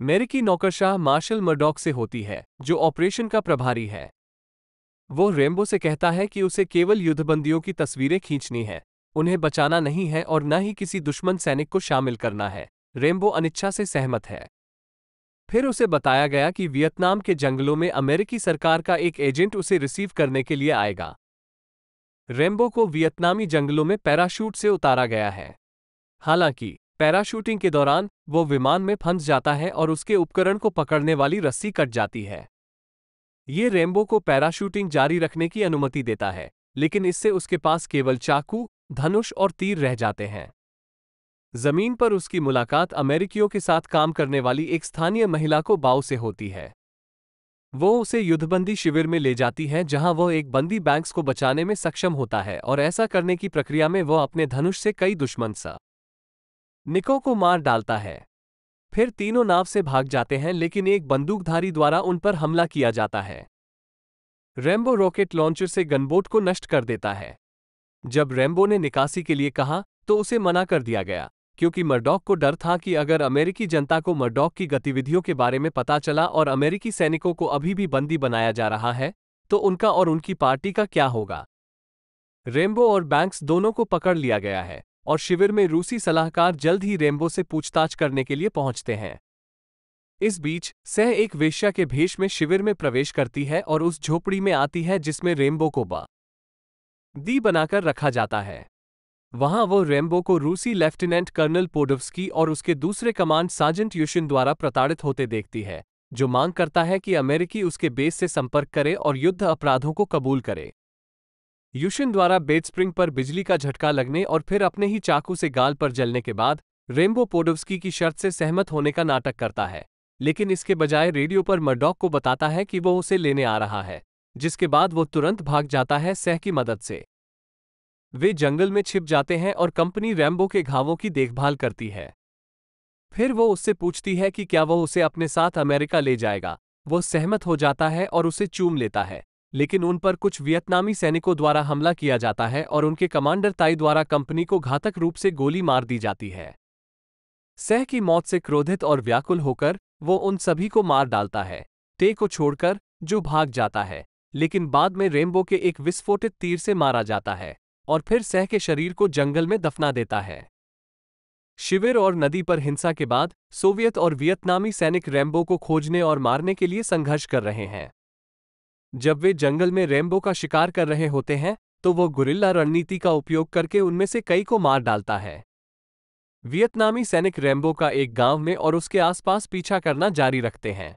अमेरिकी नौकरशाह मार्शल मर्डॉक से होती है जो ऑपरेशन का प्रभारी है वो रेम्बो से कहता है कि उसे केवल युद्धबंदियों की तस्वीरें खींचनी है उन्हें बचाना नहीं है और न ही किसी दुश्मन सैनिक को शामिल करना है रेम्बो अनिच्छा से सहमत है फिर उसे बताया गया कि वियतनाम के जंगलों में अमेरिकी सरकार का एक एजेंट उसे रिसीव करने के लिए आएगा रेम्बो को वियतनामी जंगलों में पैराशूट से उतारा गया है हालांकि पैराशूटिंग के दौरान वो विमान में फंस जाता है और उसके उपकरण को पकड़ने वाली रस्सी कट जाती है ये रेम्बो को पैराशूटिंग जारी रखने की अनुमति देता है लेकिन इससे उसके पास केवल चाकू धनुष और तीर रह जाते हैं जमीन पर उसकी मुलाकात अमेरिकियों के साथ काम करने वाली एक स्थानीय महिला को बाव से होती है वो उसे युद्धबंदी शिविर में ले जाती है जहां वह एक बंदी बैंक्स को बचाने में सक्षम होता है और ऐसा करने की प्रक्रिया में वह अपने धनुष से कई दुश्मन सा निको को मार डालता है फिर तीनों नाव से भाग जाते हैं लेकिन एक बंदूकधारी द्वारा उन पर हमला किया जाता है रेम्बो रॉकेट लॉन्चर से गनबोट को नष्ट कर देता है जब रेम्बो ने निकासी के लिए कहा तो उसे मना कर दिया गया क्योंकि मर्डॉक को डर था कि अगर अमेरिकी जनता को मर्डॉक की गतिविधियों के बारे में पता चला और अमेरिकी सैनिकों को अभी भी बंदी बनाया जा रहा है तो उनका और उनकी पार्टी का क्या होगा रेमबो और बैंक्स दोनों को पकड़ लिया गया है और शिविर में रूसी सलाहकार जल्द ही रेमबो से पूछताछ करने के लिए पहुंचते हैं इस बीच सह एक वेश्या के भेष में शिविर में प्रवेश करती है और उस झोपड़ी में आती है जिसमें रेमबो को बा दी बनाकर रखा जाता है वहां वो रेम्बो को रूसी लेफ्टिनेंट कर्नल पोडोवस्की और उसके दूसरे कमांड साजेंट यूशिन द्वारा प्रताड़ित होते देखती है जो मांग करता है कि अमेरिकी उसके बेस से संपर्क करे और युद्ध अपराधों को कबूल करे युशिन द्वारा बेड स्प्रिंग पर बिजली का झटका लगने और फिर अपने ही चाकू से गाल पर जलने के बाद रेम्बो पोडोवस्की की शर्त से सहमत होने का नाटक करता है लेकिन इसके बजाय रेडियो पर मर्डॉक को बताता है कि वो उसे लेने आ रहा है जिसके बाद वो तुरंत भाग जाता है सह की मदद से वे जंगल में छिप जाते हैं और कंपनी रैम्बो के घावों की देखभाल करती है फिर वो उससे पूछती है कि क्या वो उसे अपने साथ अमेरिका ले जाएगा वो सहमत हो जाता है और उसे चूम लेता है लेकिन उन पर कुछ वियतनामी सैनिकों द्वारा हमला किया जाता है और उनके कमांडर ताई द्वारा कंपनी को घातक रूप से गोली मार दी जाती है सह की मौत से क्रोधित और व्याकुल होकर वो उन सभी को मार डालता है टे को छोड़कर जो भाग जाता है लेकिन बाद में रेम्बो के एक विस्फोटित तीर से मारा जाता है और फिर सह के शरीर को जंगल में दफना देता है शिविर और नदी पर हिंसा के बाद सोवियत और वियतनामी सैनिक रैम्बो को खोजने और मारने के लिए संघर्ष कर रहे हैं जब वे जंगल में रैम्बो का शिकार कर रहे होते हैं तो वो गुरिल्ला रणनीति का उपयोग करके उनमें से कई को मार डालता है वियतनामी सैनिक रैम्बो का एक गांव में और उसके आसपास पीछा करना जारी रखते हैं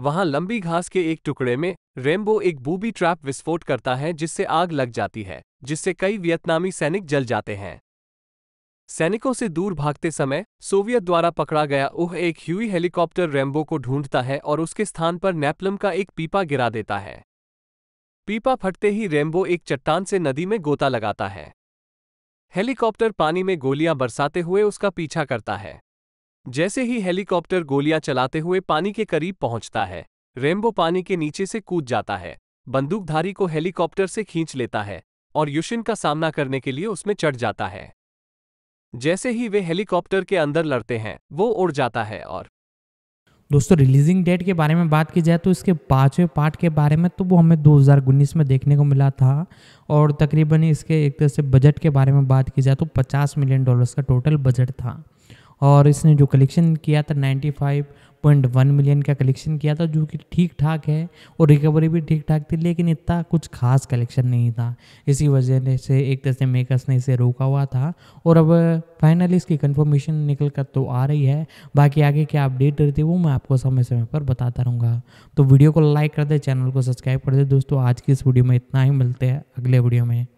वहां लंबी घास के एक टुकड़े में रेम्बो एक बूबी ट्रैप विस्फोट करता है जिससे आग लग जाती है जिससे कई वियतनामी सैनिक जल जाते हैं सैनिकों से दूर भागते समय सोवियत द्वारा पकड़ा गया उह एक ह्यूई हेलीकॉप्टर रेम्बो को ढूंढता है और उसके स्थान पर नेपलम का एक पीपा गिरा देता है पीपा फटते ही रेम्बो एक चट्टान से नदी में गोता लगाता है हेलीकॉप्टर पानी में गोलियां बरसाते हुए उसका पीछा करता है जैसे ही हेलीकॉप्टर गोलियां चलाते हुए पानी के करीब पहुंचता है रेम्बो पानी के नीचे से कूद जाता है बंदूकधारी को हेलीकॉप्टर से खींच लेता है और युशिन का सामना करने के लिए उसमें चढ़ जाता है जैसे ही वे हेलीकॉप्टर के अंदर लड़ते हैं वो उड़ जाता है और दोस्तों रिलीजिंग डेट के बारे में बात की जाए तो इसके पाँचवें पार्ट के बारे में तो वो हमें दो में देखने को मिला था और तकरीबन इसके एक तरह से बजट के बारे में बात की जाए तो 50 मिलियन डॉलर्स का टोटल बजट था और इसने जो कलेक्शन किया था 95.1 मिलियन का कलेक्शन किया था जो कि ठीक ठाक है और रिकवरी भी ठीक ठाक थी लेकिन इतना कुछ खास कलेक्शन नहीं था इसी वजह से एक तरह से मेकर्स ने इसे रोका हुआ था और अब फाइनली इसकी कंफर्मेशन निकल कर तो आ रही है बाकी आगे क्या अपडेट रहती है वो मैं आपको समय समय पर बताता रहूँगा तो वीडियो को लाइक कर दे चैनल को सब्सक्राइब कर दे दोस्तों आज की इस वीडियो में इतना ही मिलते हैं अगले वीडियो में